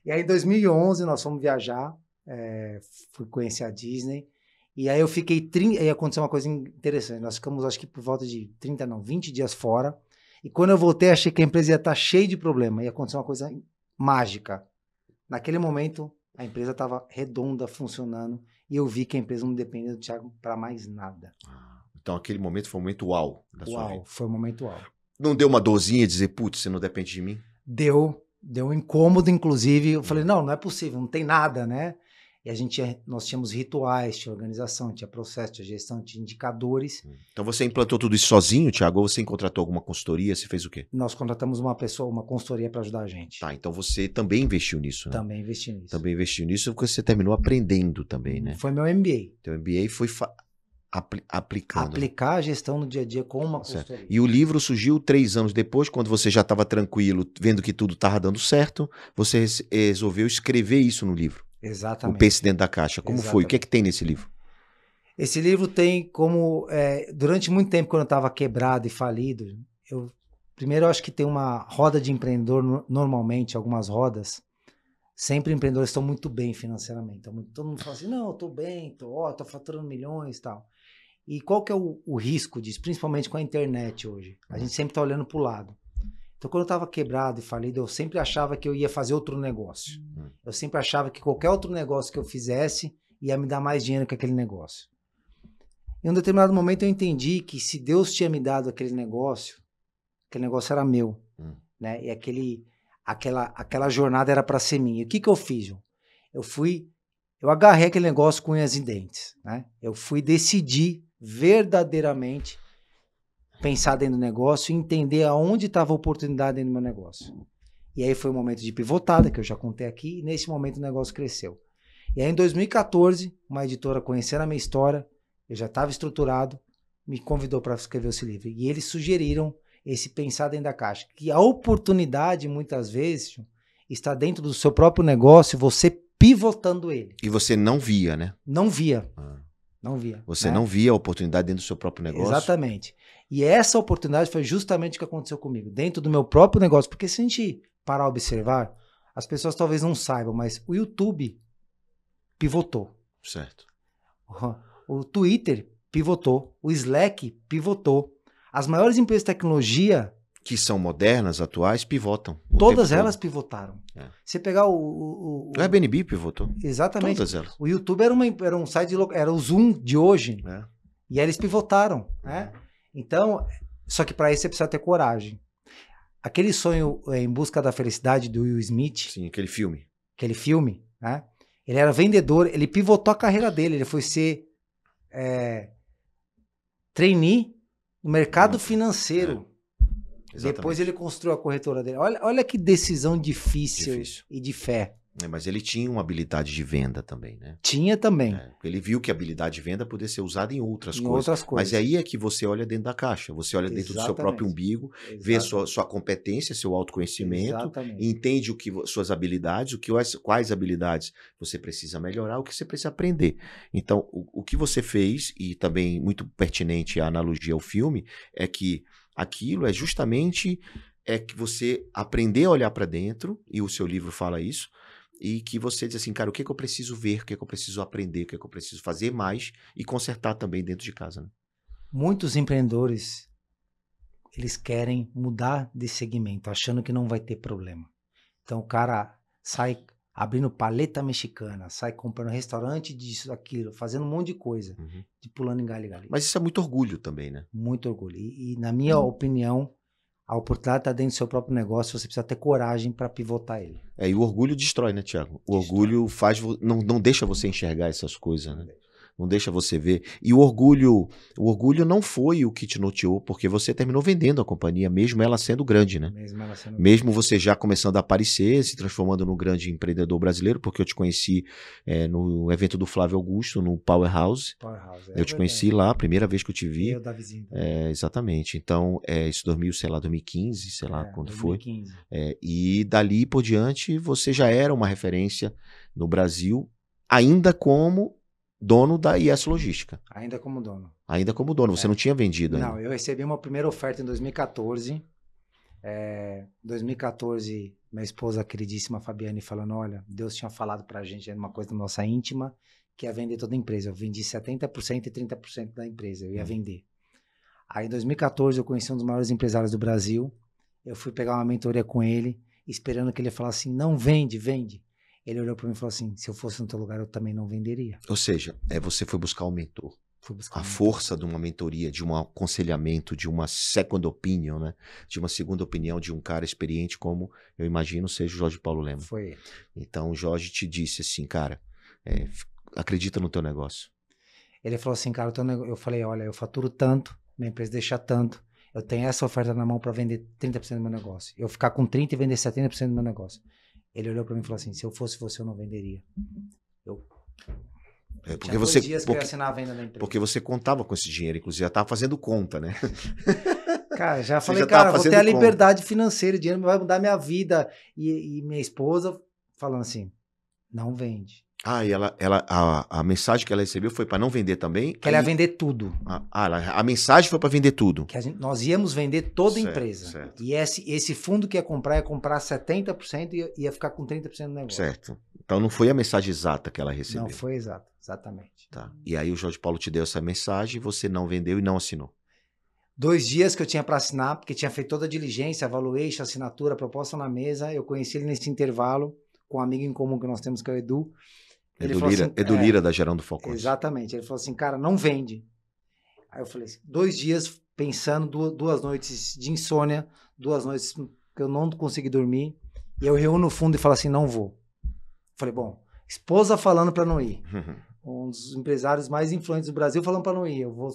E aí em 2011 nós fomos viajar, é, fui conhecer a Disney, e aí eu fiquei, 30, aí aconteceu uma coisa interessante, nós ficamos acho que por volta de 30, não, 20 dias fora, e quando eu voltei achei que a empresa ia estar tá cheia de problema, ia acontecer uma coisa mágica. Naquele momento a empresa estava redonda, funcionando, e eu vi que a empresa não dependia do Thiago para mais nada. Então aquele momento foi um momento uau da uau, sua vida. Foi um momento uau. Não deu uma dorzinha de dizer, putz, você não depende de mim? Deu, deu um incômodo, inclusive. Eu hum. falei, não, não é possível, não tem nada, né? E a gente é, nós tínhamos rituais, tinha organização, tinha processo, tinha gestão, tinha indicadores. Hum. Então você implantou tudo isso sozinho, Tiago? Ou você contratou alguma consultoria? Você fez o quê? Nós contratamos uma pessoa, uma consultoria para ajudar a gente. Tá, então você também investiu nisso, né? Também investi nisso. Também investiu nisso porque você terminou aprendendo também, né? Foi meu MBA. Teu MBA foi apl aplicando. Né? Aplicar a gestão no dia a dia com uma certo. consultoria. E o livro surgiu três anos depois, quando você já estava tranquilo, vendo que tudo estava dando certo, você resolveu escrever isso no livro. Exatamente. O Pense Dentro da Caixa. Como Exatamente. foi? O que é que tem nesse livro? Esse livro tem como. É, durante muito tempo, quando eu estava quebrado e falido, eu. Primeiro, eu acho que tem uma roda de empreendedor, normalmente, algumas rodas. Sempre empreendedores estão muito bem financeiramente. Então, todo mundo fala assim: não, eu estou bem, estou ó, tô faturando milhões e tal. E qual que é o, o risco disso, principalmente com a internet hoje? A gente sempre está olhando para o lado. Então, quando eu estava quebrado e falido, eu sempre achava que eu ia fazer outro negócio. Hum. Eu sempre achava que qualquer outro negócio que eu fizesse ia me dar mais dinheiro que aquele negócio. Em um determinado momento eu entendi que se Deus tinha me dado aquele negócio, aquele negócio era meu, hum. né? E aquele, aquela, aquela jornada era para ser minha. E o que que eu fiz? João? Eu fui, eu agarrei aquele negócio com unhas e dentes, né? Eu fui decidir verdadeiramente pensar dentro do negócio, entender aonde estava a oportunidade dentro do meu negócio. E aí foi o um momento de pivotada, que eu já contei aqui, e nesse momento o negócio cresceu. E aí em 2014, uma editora conhecendo a minha história, eu já estava estruturado, me convidou para escrever esse livro. E eles sugeriram esse pensar dentro da caixa, que a oportunidade muitas vezes está dentro do seu próprio negócio, você pivotando ele. E você não via, né? Não via. Ah. Não via. Você né? não via a oportunidade dentro do seu próprio negócio? Exatamente. E essa oportunidade foi justamente o que aconteceu comigo, dentro do meu próprio negócio. Porque se a gente parar a observar, as pessoas talvez não saibam, mas o YouTube pivotou. Certo. O Twitter pivotou, o Slack pivotou. As maiores empresas de tecnologia que são modernas, atuais, pivotam. Todas elas todo. pivotaram. É. Você pegar o, o, o, o Airbnb pivotou. Exatamente. Todas elas. O YouTube era, uma, era um site, de, era o Zoom de hoje. É. E eles pivotaram. Né? Uhum. Então, só que para isso você precisa ter coragem. Aquele sonho eh, em busca da felicidade do Will Smith. Sim, aquele filme. Aquele filme, né? Ele era vendedor, ele pivotou a carreira dele, ele foi ser é, trainee no mercado uhum. financeiro. É. Exatamente. Depois ele construiu a corretora dele. Olha, olha que decisão difícil, difícil. e de fé. É, mas ele tinha uma habilidade de venda também, né? Tinha também. É, ele viu que a habilidade de venda poderia ser usada em outras em coisas. Outras coisas. Mas aí é que você olha dentro da caixa, você olha Exatamente. dentro do seu próprio umbigo, Exatamente. vê sua, sua competência, seu autoconhecimento, Exatamente. entende o que suas habilidades, o que quais habilidades você precisa melhorar, o que você precisa aprender. Então, o, o que você fez e também muito pertinente a analogia ao filme é que aquilo é justamente é que você aprender a olhar para dentro, e o seu livro fala isso, e que você diz assim, cara, o que, é que eu preciso ver, o que, é que eu preciso aprender, o que, é que eu preciso fazer mais e consertar também dentro de casa. Né? Muitos empreendedores, eles querem mudar de segmento, achando que não vai ter problema. Então o cara sai abrindo paleta mexicana, sai comprando restaurante disso, aquilo, fazendo um monte de coisa, uhum. de pulando em galho, galho Mas isso é muito orgulho também, né? Muito orgulho. E, e na minha uhum. opinião, a oportunidade está dentro do seu próprio negócio, você precisa ter coragem para pivotar ele. É, e o orgulho destrói, né, Tiago? O destrói. orgulho faz, não, não deixa você enxergar essas coisas, né? não deixa você ver. E o orgulho, o orgulho não foi o que te noteou, porque você terminou vendendo a companhia, mesmo ela sendo grande, né? Mesmo, ela sendo mesmo você já começando a aparecer, se transformando num grande empreendedor brasileiro, porque eu te conheci é, no evento do Flávio Augusto, no Powerhouse. Powerhouse é eu te conheci lá, a primeira vez que eu te vi. Eu da vizinha. É, exatamente. Então, é, isso 2000, sei lá, 2015, sei lá é, quando 2015. foi. É, e dali por diante, você já era uma referência no Brasil, ainda como dono da IS Logística. Ainda como dono. Ainda como dono, você é. não tinha vendido ainda. Não, eu recebi uma primeira oferta em 2014. É, 2014, minha esposa queridíssima Fabiane falando, olha, Deus tinha falado pra gente, uma coisa nossa íntima, que ia vender toda a empresa. Eu vendi 70% e 30% da empresa, eu ia hum. vender. Aí em 2014 eu conheci um dos maiores empresários do Brasil, eu fui pegar uma mentoria com ele, esperando que ele falasse assim, não vende, vende. Ele olhou para mim e falou assim: se eu fosse no teu lugar, eu também não venderia. Ou seja, é, você foi buscar um mentor. Buscar a força de uma mentoria, de um aconselhamento, de uma second opinion, né? De uma segunda opinião de um cara experiente como eu imagino seja o Jorge Paulo Lema. Foi. Então o Jorge te disse assim, cara, é, acredita no teu negócio. Ele falou assim, cara, eu falei, olha, eu faturo tanto, minha empresa deixa tanto, eu tenho essa oferta na mão para vender 30% do meu negócio. Eu ficar com 30 e vender 70% do meu negócio. Ele olhou para mim e falou assim: se eu fosse você, eu não venderia. Eu. É porque Tinha você dias porque, que eu assinava a venda da empresa. Porque você contava com esse dinheiro, inclusive, já estava fazendo conta, né? cara, já falei, já cara, vou ter a liberdade conta. financeira, o dinheiro vai mudar minha vida. E, e minha esposa falando assim: não vende. Ah, e ela, ela, a, a mensagem que ela recebeu foi para não vender também? Que ela ia vender tudo. Ah, ah a, a mensagem foi para vender tudo. Que gente, nós íamos vender toda a empresa. Certo. E esse, esse fundo que ia comprar, ia comprar 70% e ia, ficar com 30% do negócio. Certo. Então não foi a mensagem exata que ela recebeu. Não foi exata, exatamente. Tá. E aí o Jorge Paulo te deu essa mensagem, você não vendeu e não assinou. Dois dias que eu tinha para assinar, porque tinha feito toda a diligência, avaliação, assinatura, proposta na mesa. Eu conheci ele nesse intervalo com um amigo em comum que nós temos, que é o Edu. É do, Lira, assim, é do Lira é, da Gerando Falcões. Exatamente. Ele falou assim, cara, não vende. Aí eu falei assim, dois dias pensando, duas, duas noites de insônia, duas noites que eu não consegui dormir. E eu reúno no fundo e falo assim, não vou. Falei, bom, esposa falando para não ir. Uhum. um dos empresários mais influentes do Brasil falando para não ir. Eu vou.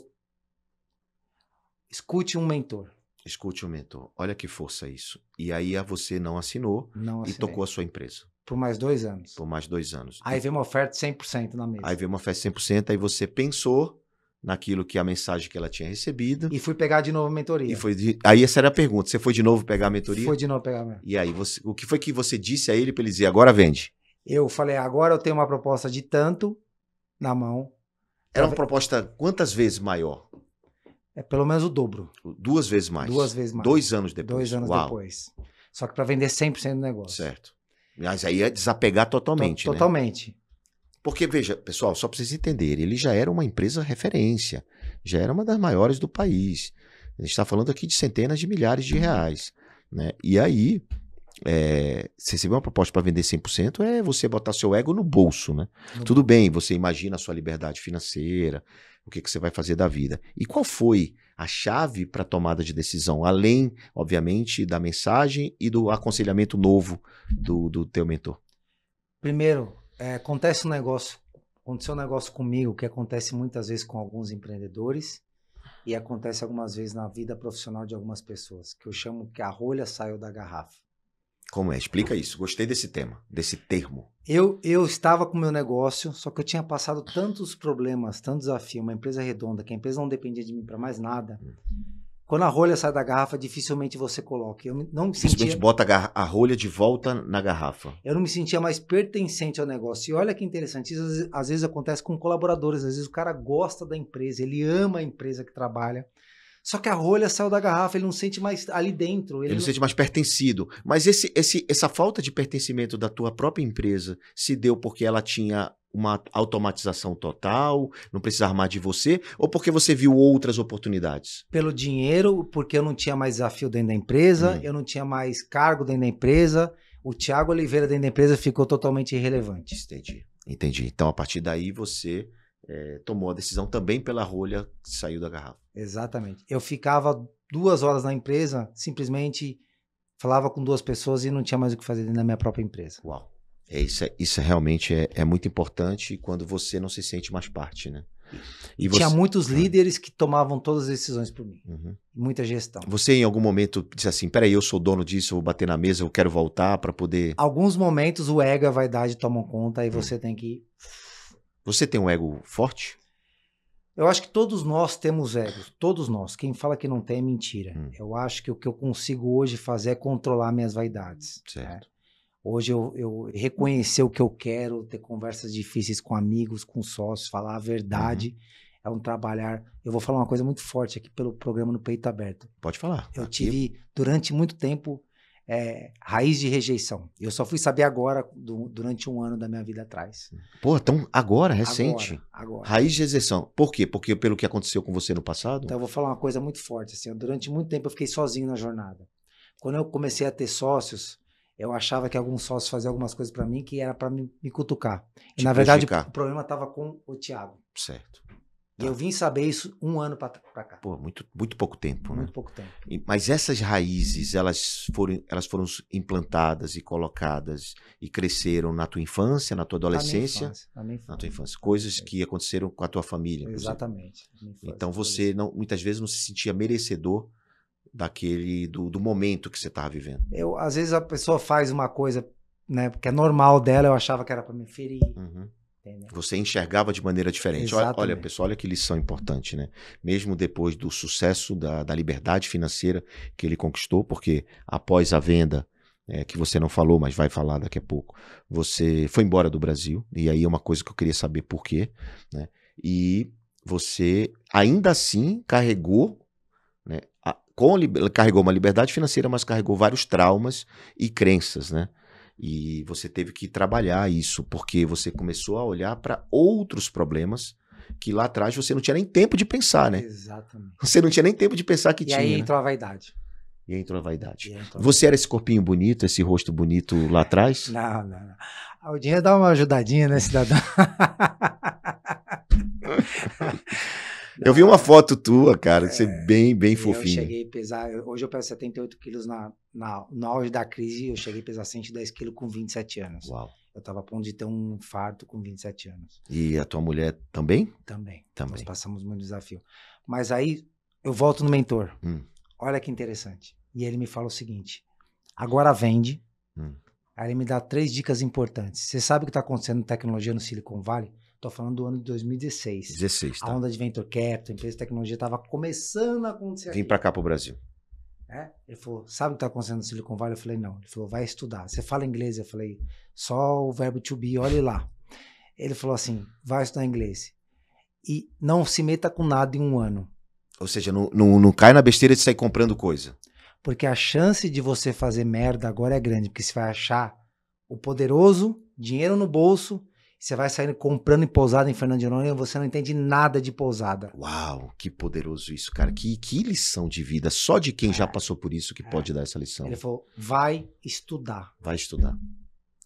Escute um mentor. Escute um mentor. Olha que força isso. E aí a você não assinou não e tocou a sua empresa. Por mais dois anos. Por mais dois anos. Aí vem uma oferta 100% na mesa. Aí vem uma oferta 100%, aí você pensou naquilo que a mensagem que ela tinha recebido. E fui pegar de novo a mentoria. E foi de... aí essa era a pergunta, você foi de novo pegar a mentoria? Foi de novo pegar a mentoria. E aí, você... o que foi que você disse a ele para ele dizer, agora vende? Eu falei, agora eu tenho uma proposta de tanto na mão. Era uma proposta quantas vezes maior? É pelo menos o dobro. Duas vezes mais. Duas vezes mais. Dois anos depois. Dois anos Uau. depois. Só que para vender 100% do negócio. Certo. Mas aí é desapegar totalmente. Né? totalmente. Né? Porque, veja, pessoal, só para vocês entenderem, ele já era uma empresa referência, já era uma das maiores do país. A gente está falando aqui de centenas de milhares de uhum. reais. Né? E aí, é, se receber uma proposta para vender 100% é você botar seu ego no bolso, né? Tudo bem, você imagina a sua liberdade financeira, o que, que você vai fazer da vida. E qual foi a chave para tomada de decisão, além, obviamente, da mensagem e do aconselhamento novo do, do teu mentor? Primeiro, é, acontece um negócio, aconteceu um negócio comigo que acontece muitas vezes com alguns empreendedores e acontece algumas vezes na vida profissional de algumas pessoas, que eu chamo que a rolha saiu da garrafa. Como é? Explica isso. Gostei desse tema, desse termo. Eu, eu estava com o meu negócio, só que eu tinha passado tantos problemas, tanto desafio, uma empresa redonda, que a empresa não dependia de mim para mais nada. Hum. Quando a rolha sai da garrafa, dificilmente você coloca. Eu não me Simplesmente sentia... bota a, a, rolha de volta na garrafa. Eu não me sentia mais pertencente ao negócio. E olha que interessante, isso às vezes acontece com colaboradores. Às vezes o cara gosta da empresa, ele ama a empresa que trabalha. Só que a rolha saiu da garrafa, ele não sente mais ali dentro. Ele, ele não, sente mais pertencido. Mas esse, esse, essa falta de pertencimento da tua própria empresa se deu porque ela tinha uma automatização total, não precisa mais de você, ou porque você viu outras oportunidades? Pelo dinheiro, porque eu não tinha mais desafio dentro da empresa, hum. eu não tinha mais cargo dentro da empresa, o Tiago Oliveira dentro da empresa ficou totalmente irrelevante. Entendi, entendi. Então, a partir daí, você é, tomou a decisão também pela rolha que saiu da garrafa. Exatamente. Eu ficava duas horas na empresa, simplesmente falava com duas pessoas e não tinha mais o que fazer dentro da minha própria empresa. Uau. É, isso, é, isso é realmente é, é muito importante quando você não se sente mais parte, né? E Tinha muitos ah. líderes que tomavam todas as decisões por mim. Uhum. Muita gestão. Você em algum momento disse assim, peraí, eu sou dono disso, eu vou bater na mesa, eu quero voltar para poder... Alguns momentos o ego e a vaidade tomam conta e uhum. você tem que você tem um ego forte? Eu acho que todos nós temos egos, todos nós. Quem fala que não tem é mentira. Hum. Eu acho que o que eu consigo hoje fazer é controlar minhas vaidades. Né? Certo. Né? Hoje eu, eu, reconhecer o que eu quero, ter conversas difíceis com amigos, com sócios, falar a verdade. Uhum. É um trabalhar. Eu vou falar uma coisa muito forte aqui pelo programa No Peito Aberto. Pode falar. Eu aqui. tive, durante muito tempo, é, raiz de rejeição. Eu só fui saber agora, do, durante um ano da minha vida atrás. Pô, então agora, recente? Agora, agora, Raiz de rejeição. Por quê? Porque pelo que aconteceu com você no passado? Então eu vou falar uma coisa muito forte. Assim, durante muito tempo eu fiquei sozinho na jornada. Quando eu comecei a ter sócios, eu achava que alguns sócios faziam algumas coisas para mim que era para me, me, cutucar. E, na verdade, o problema estava com o Tiago. Certo. E Eu tá. vim saber isso um ano para cá. Pô, muito, muito pouco tempo, muito né? Muito pouco tempo. E, mas essas raízes, elas foram, elas foram implantadas e colocadas e cresceram na tua infância, na tua adolescência? Na minha infância. Na, minha infância. na tua infância. Coisas que aconteceram com a tua família. Exatamente. então você não, muitas vezes não se sentia merecedor daquele do, do momento que você estava vivendo. Eu às vezes a pessoa faz uma coisa, né, porque é normal dela, eu achava que era para me ferir. Uhum. Entendeu? Você enxergava de maneira diferente. Olha, pessoal, olha que lição importante, né? Mesmo depois do sucesso da, da liberdade financeira que ele conquistou, porque após a venda, é, que você não falou, mas vai falar daqui a pouco, você foi embora do Brasil, e aí é uma coisa que eu queria saber por quê, né? E você ainda assim carregou, né? A, com, carregou uma liberdade financeira, mas carregou vários traumas e crenças, né? E você teve que trabalhar isso, porque você começou a olhar para outros problemas que lá atrás você não tinha nem tempo de pensar, né? Exatamente. Você não tinha nem tempo de pensar que e tinha. E né? aí entrou né? a vaidade. E aí entrou a vaidade. Entrou a você era esse corpinho bonito, esse rosto bonito lá atrás? Não, não, não. Ah, o dinheiro dá uma ajudadinha, né, cidadão? Eu vi uma foto tua, cara, é, você bem, bem fofinho. Eu cheguei a pesar, hoje eu peso 78 quilos na, na, no auge da crise, eu cheguei a pesar 110 quilos com 27 anos. Uau. Eu estava a ponto de ter um infarto com 27 anos. E a tua mulher também? Também. também. Nós passamos muito desafio. Mas aí eu volto no mentor. Hum. Olha que interessante. E ele me fala o seguinte: agora vende. Hum. Aí ele me dá três dicas importantes. Você sabe o que está acontecendo na tecnologia no Silicon Valley? Estou falando do ano de 2016. 16, tá. A onda de Venture Capital, empresa de tecnologia, estava começando a acontecer. Vim para cá, pro Brasil. É? Ele falou, sabe o que está acontecendo no Silicon Valley? Eu falei, não. Ele falou, vai estudar. Você fala inglês? Eu falei, só o verbo to be, olhe lá. Ele falou assim, vai estudar inglês. E não se meta com nada em um ano. Ou seja, não, não, não cai na besteira de sair comprando coisa. Porque a chance de você fazer merda agora é grande, porque você vai achar o poderoso, dinheiro no bolso, você vai saindo comprando em pousada em Fernando de Noronha, você não entende nada de pousada. Uau, que poderoso isso, cara. Que, que lição de vida. Só de quem é. já passou por isso que é. pode dar essa lição. Ele falou: vai estudar. Vai estudar.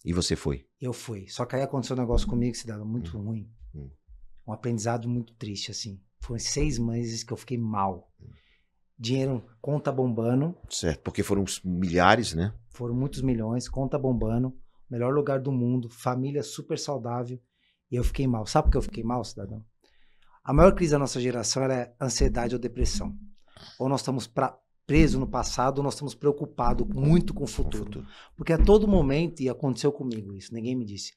E você foi? Eu fui. Só que aí aconteceu um negócio comigo que se dava muito hum. ruim. Hum. Um aprendizado muito triste, assim. Foram seis meses que eu fiquei mal. Hum. Dinheiro, conta bombando. Certo, porque foram milhares, né? Foram muitos milhões, conta bombando melhor lugar do mundo, família super saudável, e eu fiquei mal. Sabe por que eu fiquei mal, cidadão? A maior crise da nossa geração é ansiedade ou depressão. Ou nós estamos pra, presos no passado, ou nós estamos preocupados muito com o futuro. Porque a todo momento, e aconteceu comigo isso, ninguém me disse,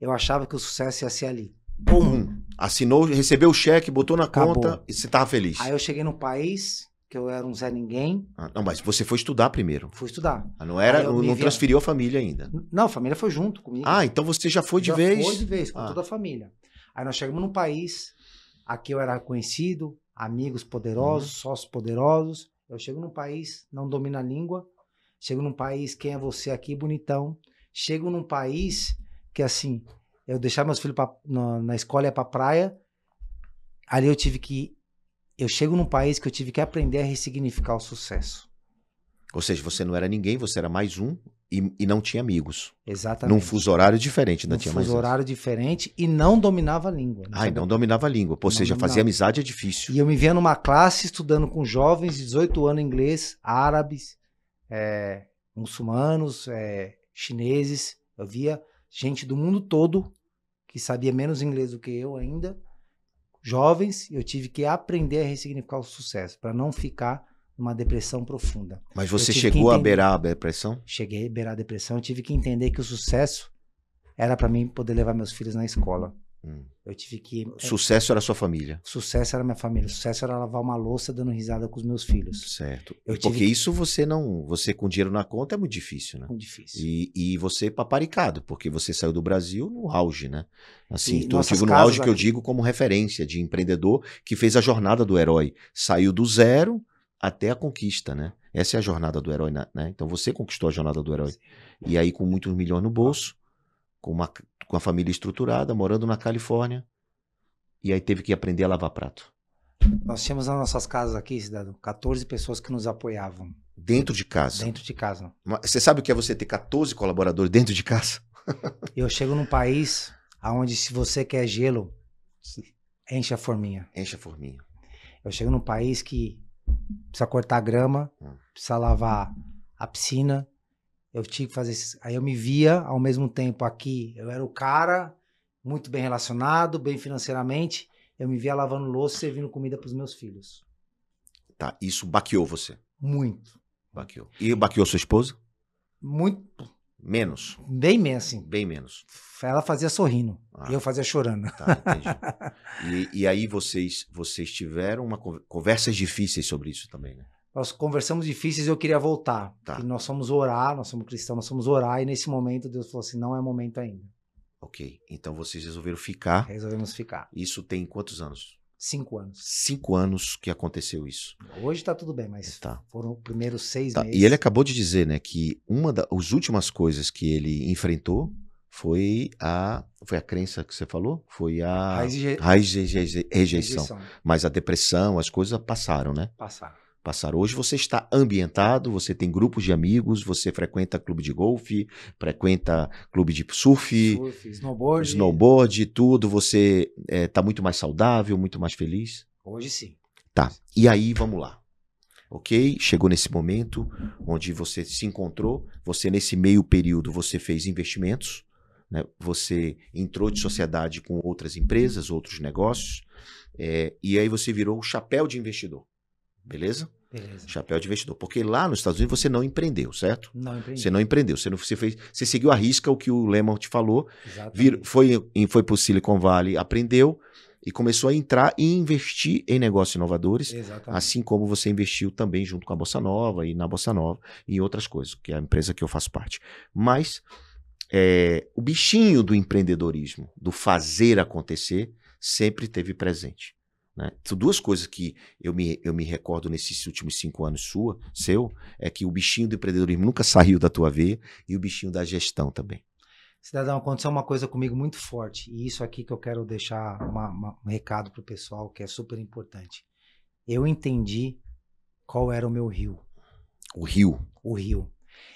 eu achava que o sucesso ia ser ali. Pum! Hum. Assinou, recebeu o cheque, botou na Acabou. conta e você estava feliz. Aí eu cheguei no país que eu era um Zé Ninguém. Ah, não, mas você foi estudar primeiro. Fui estudar. Ah, não era, não, transferiu a família ainda. Não, a família foi junto comigo. Ah, então você já foi de já vez. Foi de vez, com ah. toda a família. Aí nós chegamos num país, aqui eu era conhecido, amigos poderosos, uhum. sócios poderosos. Eu chego num país, não domino a língua. Chego num país, quem é você aqui, bonitão. Chego num país que, assim, eu deixar meus filhos pra, na, na escola é pra praia. Ali eu tive que eu chego num país que eu tive que aprender a ressignificar o sucesso. Ou seja, você não era ninguém, você era mais um e, e não tinha amigos. Exatamente. Num fuso horário diferente, não num tinha mais. Num fuso horário diferente e não dominava a língua. Ah, não dominava a língua. Ou seja, fazia fazer amizade é difícil. E eu me via numa classe estudando com jovens, 18 anos, inglês, árabes, é, muçulmanos, é, chineses. Eu via gente do mundo todo que sabia menos inglês do que eu ainda jovens, eu tive que aprender a ressignificar o sucesso para não ficar numa depressão profunda. Mas você chegou entender, a beirar a depressão? Cheguei a beirar a depressão, eu tive que entender que o sucesso era para mim poder levar meus filhos na escola. Hum. Eu tive que. É, Sucesso era sua família. Sucesso era minha família. Sucesso era lavar uma louça dando risada com os meus filhos. Certo. Eu Porque tive... isso você não. Você com dinheiro na conta é muito difícil, né? Muito difícil. E, e você é paparicado, porque você saiu do Brasil no auge, né? Assim, e então, eu digo no auge que eu digo como referência de empreendedor que fez a jornada do herói. Saiu do zero até a conquista, né? Essa é a jornada do herói, né? Então você conquistou a jornada do herói. Sim. E aí, com muitos milhões no bolso com, uma, com a família estruturada, morando na Califórnia. E aí teve que aprender a lavar prato. Nós tínhamos nas nossas casas aqui, cidadão, 14 pessoas que nos apoiavam. Dentro de casa? Dentro de casa. Você sabe o que é você ter 14 colaboradores dentro de casa? Eu chego num país onde se você quer gelo, enche a forminha. Enche a forminha. Eu chego num país que precisa cortar grama, ah. precisa lavar a piscina, eu tinha que fazer. isso Aí eu me via ao mesmo tempo aqui, eu era o cara, muito bem relacionado, bem financeiramente, eu me via lavando louça e servindo comida para os meus filhos. Tá, isso baqueou você? Muito. Baqueou. E baqueou sua esposa? Muito. Menos? Bem menos, assim. Bem menos. Ela fazia sorrindo, ah, eu fazia chorando. Tá, entendi. e, e aí vocês, vocês tiveram uma conversas difíceis sobre isso também, né? nós conversamos difíceis e eu queria voltar. Tá. E nós fomos orar, nós somos cristãos, nós fomos orar, e nesse momento Deus falou assim: não é momento ainda. Ok. Então vocês resolveram ficar. Resolvemos ficar. Isso tem quantos anos? Cinco anos. Cinco anos que aconteceu isso. Hoje tá tudo bem, mas tá. foram os primeiros seis tá. meses. E ele acabou de dizer, né, que uma das últimas coisas que ele enfrentou foi a foi a crença que você falou foi a raiz de, raiz de rejeição. rejeição mas a depressão as coisas passaram né passaram passar. Hoje você está ambientado, você tem grupos de amigos, você frequenta clube de golfe, frequenta clube de surf, surf snowboard. snowboard, tudo. Você está eh, é, muito mais saudável, muito mais feliz? Hoje sim. Tá. E aí, vamos lá. Ok? Chegou nesse momento onde você se encontrou, você nesse meio período você fez investimentos, né? você entrou de sociedade com outras empresas, outros negócios, é, e aí você virou o chapéu de investidor beleza? Beleza. Chapéu de investidor. Porque lá nos Estados Unidos você não empreendeu, certo? Não empreendeu. Você não empreendeu. Você, não, você, fez, você seguiu a risca o que o Lemon te falou. Vir, foi foi para o Silicon Valley, aprendeu e começou a entrar e investir em negócios inovadores, Exatamente. assim como você investiu também junto com a Bossa Nova e na Bossa Nova e outras coisas, que é a empresa que eu faço parte. Mas é, o bichinho do empreendedorismo, do fazer acontecer, sempre teve presente. Né? duas coisas que eu me, eu me recordo nesses últimos cinco anos sua, seu, é que o bichinho do empreendedorismo nunca saiu da tua veia e o bichinho da gestão também. Cidadão, aconteceu uma coisa comigo muito forte, e isso aqui que eu quero deixar uma, uma, um recado pro pessoal que é super importante. Eu entendi qual era o meu rio. O rio? O rio.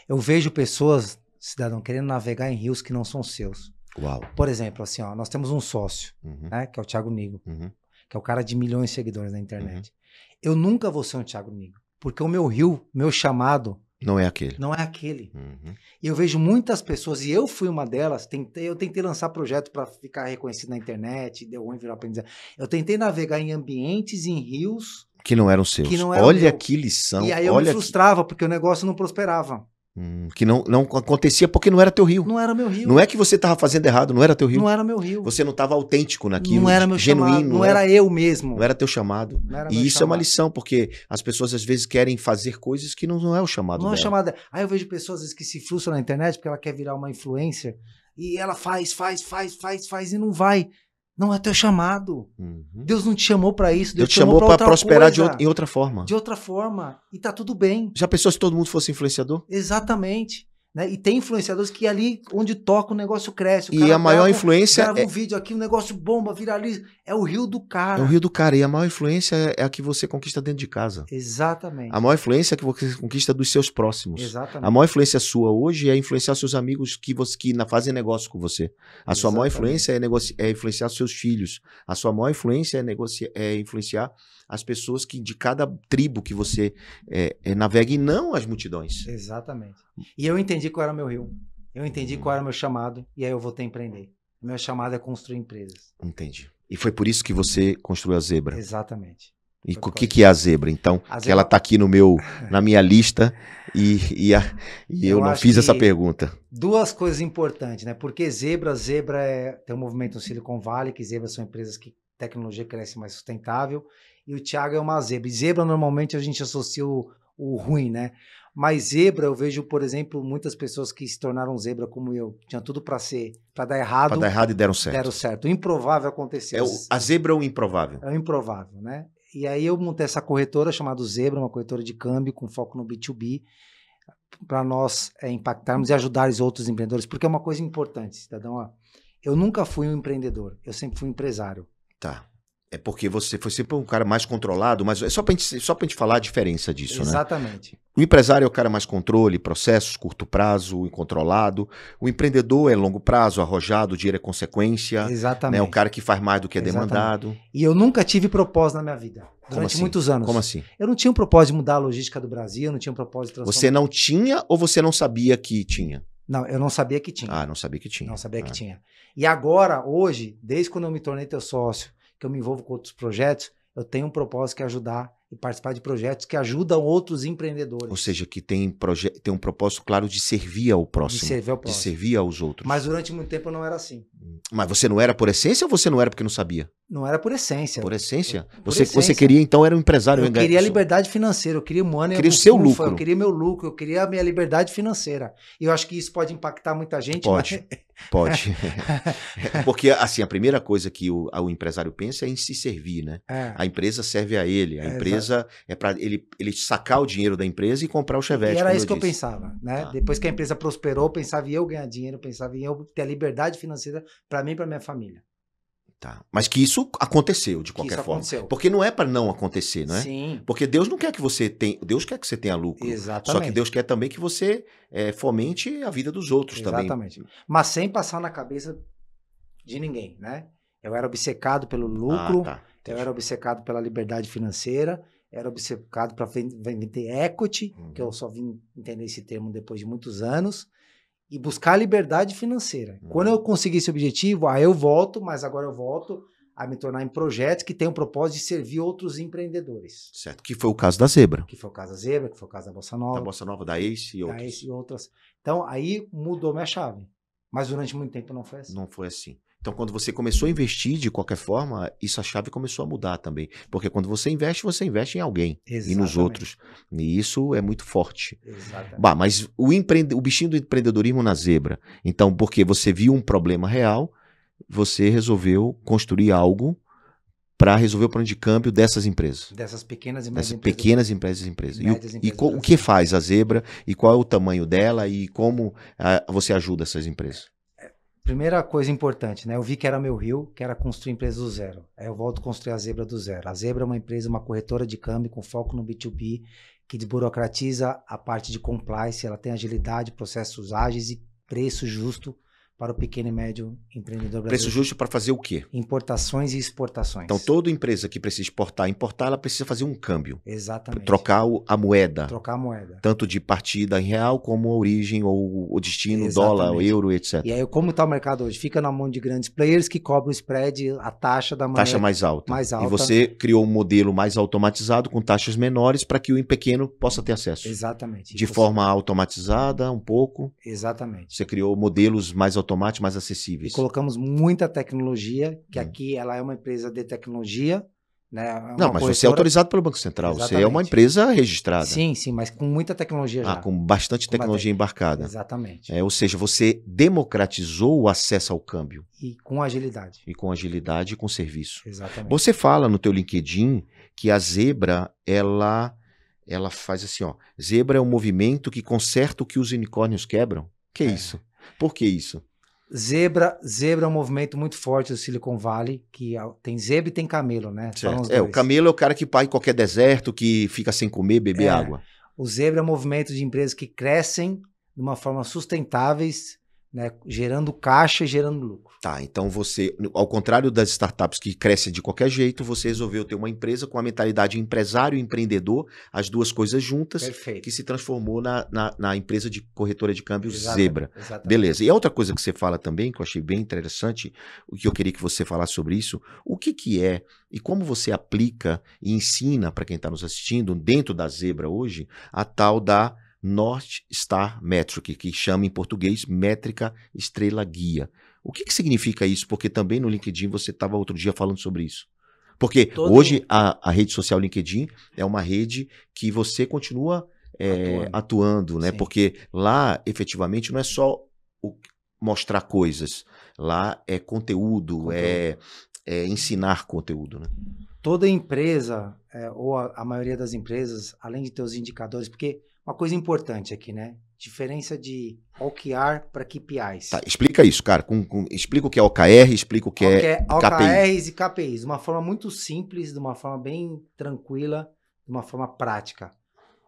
Eu vejo pessoas, cidadão, querendo navegar em rios que não são seus. Uau. Por exemplo, assim, ó, nós temos um sócio, uhum. né, que é o Thiago Nigo. Uhum que é o cara de milhões de seguidores na internet. Uhum. Eu nunca vou ser um Thiago Negro, porque o meu rio, meu chamado. Não é aquele. Não é aquele. Uhum. E eu vejo muitas pessoas, e eu fui uma delas, tentei, eu tentei lançar projeto para ficar reconhecido na internet, deu ruim, virou aprendizado. Eu tentei navegar em ambientes, em rios. Que não eram seus. Que não eram olha meu. que lição. E aí eu olha me frustrava, que... porque o negócio não prosperava. Hum, que não, não acontecia porque não era teu rio. Não era meu rio. Não é que você estava fazendo errado, não era teu rio. Não era meu rio. Você não estava autêntico naquilo, não era meu genuíno. Chamado, não era, era eu mesmo. Não era teu chamado. Era e isso chamado. é uma lição, porque as pessoas às vezes querem fazer coisas que não, não é o chamado Não é dela. é chamada. Aí eu vejo pessoas às vezes, que se frustram na internet porque ela quer virar uma influencer e ela faz, faz, faz, faz, faz e não vai. Não é teu chamado. Uhum. Deus não te chamou para isso. Deus, Deus te chamou, chamou para prosperar coisa, de, em outra forma. De outra forma. E tá tudo bem. Já pensou se todo mundo fosse influenciador? Exatamente. Né? E tem influenciadores que é ali onde toca o negócio cresce. O e a maior grava, influência. Grava é um vídeo aqui, um negócio bomba, viraliza. É o rio do cara. É o rio do cara. E a maior influência é, é a que você conquista dentro de casa. Exatamente. A maior influência é a que você conquista dos seus próximos. Exatamente. A maior influência sua hoje é influenciar seus amigos que, você, que fazem negócio com você. A sua Exatamente. maior influência é, negoci... é influenciar seus filhos. A sua maior influência é, negoci... é influenciar as pessoas que de cada tribo que você é, eh, é, eh, navega e não as multidões. Exatamente. E eu entendi qual era o meu rio. Eu entendi qual era o meu chamado e aí eu voltei a empreender. Meu chamado é construir empresas. Entendi. E foi por isso que você construiu a Zebra. Exatamente. E o que, que é a zebra? Então, a que ela está aqui no meu, na minha lista e, e, a, e eu, eu, não fiz essa pergunta. Duas coisas importantes, né? Porque zebra, zebra é, tem um movimento no Silicon Valley, que zebras são empresas que tecnologia cresce mais sustentável e o Thiago é uma zebra. E zebra normalmente a gente associa o, o ruim, né? Mas zebra, eu vejo, por exemplo, muitas pessoas que se tornaram zebra como eu, tinha tudo para ser, para dar errado. Para dar errado e deram certo. Deram certo. O improvável aconteceu. É o, a zebra é o improvável. É o improvável, né? E aí eu montei essa corretora chamada Zebra, uma corretora de câmbio com foco no B2B, para nós é, impactarmos e ajudar os outros empreendedores, porque é uma coisa importante, cidadão. Ó, eu nunca fui um empreendedor, eu sempre fui um empresário. Tá. É porque você foi sempre um cara mais controlado, mas é só pra gente, só pra gente falar a diferença disso, Exatamente. né? Exatamente. O empresário é o cara mais controle, processos, curto prazo, incontrolado. O empreendedor é longo prazo, arrojado, dinheiro é consequência. Né? Exatamente. É né? o cara que faz mais do que é Exatamente. demandado. E eu nunca tive propósito na minha vida. Durante assim? muitos anos. Como assim? Eu não tinha um propósito de mudar a logística do Brasil, eu não tinha um propósito de transformar. Você não tinha ou você não sabia que tinha? Não, eu não sabia que tinha. Ah, não sabia que tinha. Não sabia ah. que tinha. E agora, hoje, desde quando eu me tornei teu sócio, que eu me envolvo com outros projetos, eu tenho um propósito que é ajudar e participar de projetos que ajudam outros empreendedores. Ou seja, que tem, tem um propósito claro de servir ao próximo. De servir ao próximo. De servir aos outros. Mas durante muito tempo eu não era assim. Hum. Mas você não era por essência ou você não era porque não sabia? Não era por essência. Por essência? Por, você, essência. você queria então era um empresário. Eu queria a liberdade financeira, eu queria money. Eu queria o seu lucro. eu queria meu lucro, eu queria a minha liberdade financeira. E eu acho que isso pode impactar muita gente. Pode. Mas... Pode. Porque, assim, a primeira coisa que o, o, empresário pensa é em se servir, né? É. A empresa serve a ele. A é, empresa exato. é para ele, ele sacar o dinheiro da empresa e comprar o chevette. E era isso que disse. eu pensava, né? Tá. Depois que a empresa prosperou, eu pensava em eu ganhar dinheiro, pensava em eu ter a liberdade financeira para mim e para minha família. Tá. Mas que isso aconteceu de qualquer forma. Aconteceu. Porque não é para não acontecer, não é? Sim. Porque Deus não quer que você tenha. Deus quer que você tenha lucro. Exatamente. Só que Deus quer também que você é, fomente a vida dos outros Exatamente. também. Exatamente. Mas sem passar na cabeça de ninguém, né? Eu era obcecado pelo ah, lucro, ah, tá. eu era obcecado pela liberdade financeira, era obcecado para vender equity, uhum. que eu só vim entender esse termo depois de muitos anos e buscar a liberdade financeira. Uhum. Quando eu conseguir esse objetivo, aí ah, eu volto, mas agora eu volto a me tornar em projetos que tem o propósito de servir outros empreendedores. Certo, que foi o caso da Zebra. Que foi o caso da Zebra, que foi o caso da Bossa Nova. Da Bossa Nova, da Ace e da outras. Ace e outras. Então, aí mudou minha chave. Mas durante muito tempo não foi assim. Não foi assim. Então, quando você começou a investir de qualquer forma, isso a chave começou a mudar também. Porque quando você investe, você investe em alguém Exatamente. e nos outros. E isso é muito forte. Exatamente. Bah, mas o, empreende... o bichinho do empreendedorismo na zebra. Então, porque você viu um problema real, você resolveu construir algo para resolver o plano de câmbio dessas empresas. Dessas pequenas e Dessas empresas, pequenas empresas, empresas. E, o, empresas e o que faz a Zebra e qual é o tamanho dela e como ah, você ajuda essas empresas? Primeira coisa importante, né? Eu vi que era meu rio, que era construir empresa do zero. Aí eu volto a construir a Zebra do zero. A Zebra é uma empresa, uma corretora de câmbio com foco no B2B, que desburocratiza a parte de compliance, ela tem agilidade, processos ágeis e preço justo para o pequeno e médio empreendedor brasileiro. Preço justo para fazer o quê? Importações e exportações. Então, toda empresa que precisa exportar e importar, ela precisa fazer um câmbio. Exatamente. Trocar a moeda. Trocar a moeda. Tanto de partida em real, como a origem ou o destino, Exatamente. dólar, euro, etc. E aí, como está o mercado hoje? Fica na mão de grandes players que cobram o spread, a taxa da moeda. Taxa mais alta. Mais alta. E você criou um modelo mais automatizado, com taxas menores, para que o em pequeno possa ter acesso. Exatamente. De você... forma automatizada, um pouco. Exatamente. Você criou modelos mais automatizados tomate mais acessíveis. E colocamos muita tecnologia, que hum. aqui ela é uma empresa de tecnologia, né, é não, mas corretora. você é autorizado pelo Banco Central, Exatamente. você é uma empresa registrada. Sim, sim, mas com muita tecnologia já. Ah, com bastante com tecnologia embarcada. Exatamente. É, ou seja, você democratizou o acesso ao câmbio. E com agilidade. E com agilidade e com serviço. Exatamente. Você fala no teu LinkedIn que a Zebra, ela, ela faz assim, ó. Zebra é um movimento que conserta o que os unicórnios quebram. Que é. isso? Por que isso? Zebra, zebra é um movimento muito forte do Silicon Valley, que é tem zebra e tem camelo, né? É, o camelo é o cara que vai em qualquer deserto, que fica sem comer, beber é. água. O zebra é um movimento de empresas que crescem de uma forma sustentáveis, né, gerando caixa e gerando lucro. Tá, então você, ao contrário das startups que crescem de qualquer jeito, você resolveu ter uma empresa com a mentalidade empresário e empreendedor, as duas coisas juntas, Perfeito. que se transformou na, na, na empresa de corretora de câmbio exatamente, Zebra. Exatamente. Beleza. E outra coisa que você fala também, que eu achei bem interessante, o que eu queria que você falasse sobre isso, o que, que é e como você aplica e ensina para quem está nos assistindo, dentro da Zebra hoje, a tal da North Star Metric, que chama em português métrica estrela guia. O que, que significa isso? Porque também no LinkedIn você estava outro dia falando sobre isso. Porque Todo... hoje a, a, rede social LinkedIn é uma rede que você continua é, atuando. atuando. né? Sim. Porque lá, efetivamente, não é só o, mostrar coisas. Lá é conteúdo, conteúdo. É, é ensinar conteúdo, né? toda empresa, é, ou a, a, maioria das empresas, além de ter os indicadores, porque uma coisa importante aqui, né? Diferença de OKR para KPIs. Tá, explica isso, cara. Com, com, explica o que é OKR, explica o que OK, é OKRs KPI. e KPIs. De uma forma muito simples, de uma forma bem tranquila, de uma forma prática.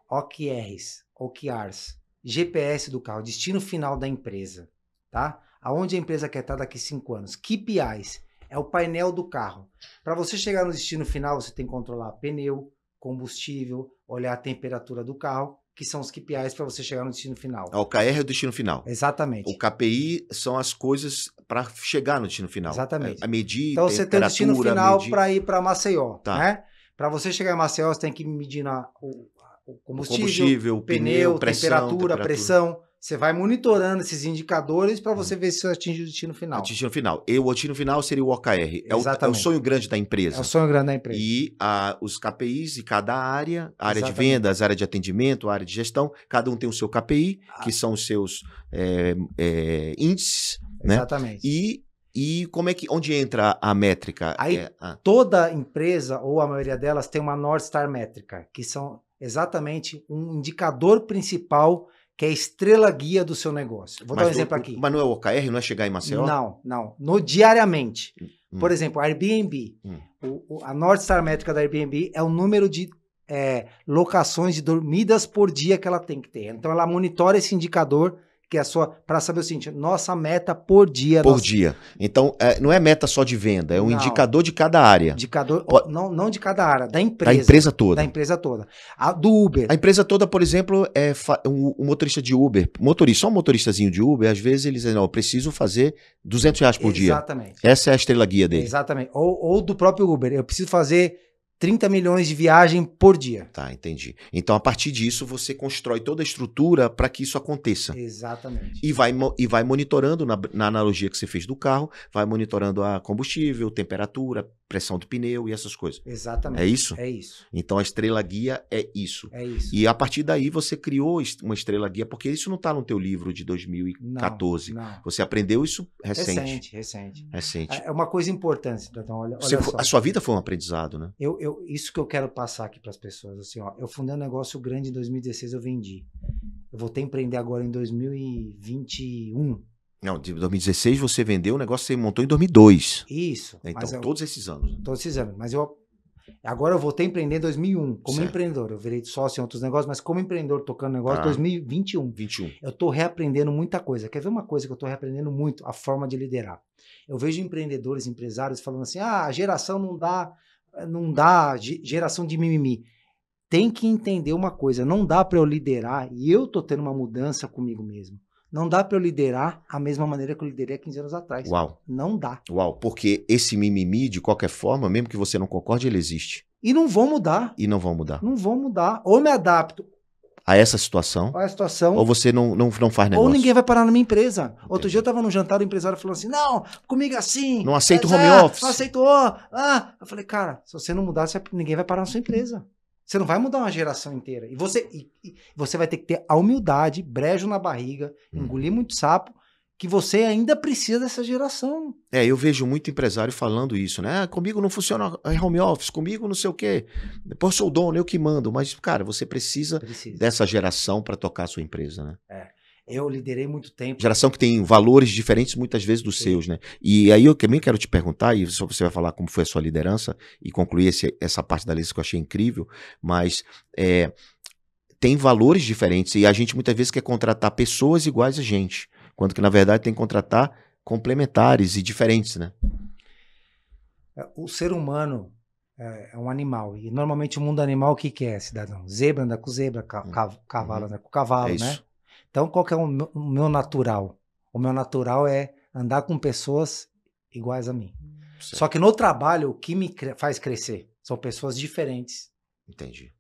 OKRs, OKRs, GPS do carro, destino final da empresa, tá? Aonde a empresa quer estar daqui cinco anos. KPIs, é o painel do carro. Para você chegar no destino final, você tem que controlar pneu, combustível, olhar a temperatura do carro, que são os KPIs para você chegar no destino final. O KR é o destino final. Exatamente. O KPI são as coisas para chegar no destino final. Exatamente. É, a é medir, Então você tem o destino final medir... para ir para Maceió, tá. né? Para você chegar em Maceió, você tem que medir na, o, o combustível, o combustível, pneu, pneu pressão, temperatura, temperatura, pressão. Você vai monitorando esses indicadores para você hum. ver se atinge o destino final. Atinge destino final. E o destino final seria o OKR. É o, é o, sonho grande da empresa. É o sonho grande da empresa. E a, os KPIs de cada área, área Exatamente. de vendas, área de atendimento, área de gestão, cada um tem o seu KPI, ah. que são os seus é, é, índices. Né? Exatamente. E, e como é que, onde entra a métrica? Aí, é, toda empresa, ou a maioria delas, tem uma North Star métrica, que são exatamente um indicador principal que é a estrela guia do seu negócio. Vou mas dar um exemplo aqui. Mas não é o OKR, não é chegar em Maceió? Não, não. No diariamente. Hum. hum. Por exemplo, Airbnb. Hum. O, o, a North Star métrica da Airbnb é o número de é, locações de dormidas por dia que ela tem que ter. Então ela monitora esse indicador que é a sua para saber o seguinte, nossa meta por dia. Por nossa... dia. Então, é, não é meta só de venda, é um não, indicador de cada área. Indicador, não, não de cada área, da empresa. Da empresa toda. Da empresa toda. A do Uber. A empresa toda, por exemplo, é fa... um, um, motorista de Uber, motorista, só um motoristazinho de Uber, às vezes eles dizem, não, eu preciso fazer 200 reais por Exatamente. dia. Exatamente. Essa é a estrela guia dele. Exatamente. Ou, ou do próprio Uber, eu preciso fazer 30 milhões de viagem por dia. Tá, entendi. Então, a partir disso, você constrói toda a estrutura para que isso aconteça. Exatamente. E vai, e vai monitorando, na, na, analogia que você fez do carro, vai monitorando a combustível, temperatura, pressão do pneu e essas coisas. Exatamente. É isso? É isso. Então a estrela guia é isso. É isso. E a partir daí você criou uma estrela guia, porque isso não está no teu livro de 2014. Não, não. Você aprendeu isso recente. Recente, recente. Recente. É, é uma coisa importante, então olha, olha só. A sua vida foi um aprendizado, né? Eu, eu, isso que eu quero passar aqui para as pessoas, assim, ó, eu fundei um negócio grande em 2016, eu vendi. Eu voltei a empreender agora em 2021. Não, de 2016 você vendeu o negócio você montou em 2002. Isso. Né, então, eu, é todos esses anos. Né? Todos esses anos. Mas eu agora eu voltei a empreender em 2001, como certo. empreendedor. Eu virei sócio em outros negócios, mas como empreendedor tocando negócio ah, 2021. 21. Eu estou reaprendendo muita coisa. Quer ver uma coisa que eu estou reaprendendo muito? A forma de liderar. Eu vejo empreendedores, empresários falando assim: "Ah, a geração não dá, não dá geração de mimimi". Tem que entender uma coisa, não dá para eu liderar e eu estou tendo uma mudança comigo mesmo. Não dá para eu liderar a mesma maneira que eu liderei há 15 anos atrás. Uau. Não dá. Uau, porque esse mimimi, de qualquer forma, mesmo que você não concorde, ele existe. E não vou mudar. E não vão mudar. Não vou mudar. Ou me adapto a essa situação. A situação. Ou você não, não, não faz negócio. Ou ninguém vai parar na minha empresa. Entendi. Outro dia eu estava num jantar, o empresário falou assim: não, comigo é assim. Não aceito home é, office. Não aceitou. ah. Eu falei, cara, se você não mudar, é, ninguém vai parar na sua empresa. Você não vai mudar uma geração inteira. E você, e, e você vai ter que ter a humildade, brejo na barriga, hum. engolir muito sapo, que você ainda precisa dessa geração. É, eu vejo muito empresário falando isso, né? Ah, comigo não funciona é home office, comigo não sei o quê. Pô, sou o dono, eu que mando. Mas, cara, você precisa, precisa. dessa geração para tocar a sua empresa, né? É eu liderei muito tempo. Geração que tem valores diferentes muitas vezes dos Sim. seus, né? E aí eu também quero te perguntar, e só você vai falar como foi a sua liderança e concluir esse, essa parte da lista que eu achei incrível, mas é, tem valores diferentes e a gente muitas vezes quer contratar pessoas iguais a gente, quando que na verdade tem que contratar complementares e diferentes, né? É, o ser humano é, é um animal. E normalmente o mundo animal o que, quer, é, cidadão? Zebra anda com zebra, ca hum. cavalo uhum. anda com cavalo, é né? Então, qual que é o meu natural? O meu natural é andar com pessoas iguais a mim. Certo. Só que no trabalho, o que me faz crescer são pessoas diferentes. Entendi.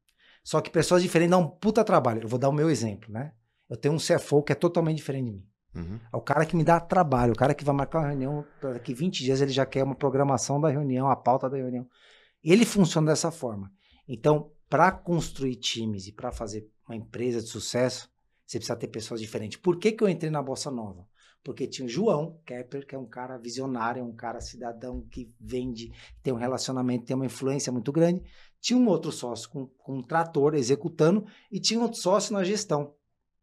Só que pessoas diferentes dão um puta trabalho. Eu vou dar o meu exemplo, né? Eu tenho um CFO que é totalmente diferente de mim. Uhum. É o cara que me dá trabalho, o cara que vai marcar uma reunião, daqui 20 dias ele já quer uma programação da reunião, a pauta da reunião. Ele funciona dessa forma. Então, para construir times e para fazer uma empresa de sucesso, você precisa ter pessoas diferentes. Por que, que eu entrei na Bossa Nova? Porque tinha o João Kepler, que é um cara visionário, um cara cidadão que vende, tem um relacionamento, tem uma influência muito grande. Tinha um outro sócio com, com um trator executando e tinha outro sócio na gestão.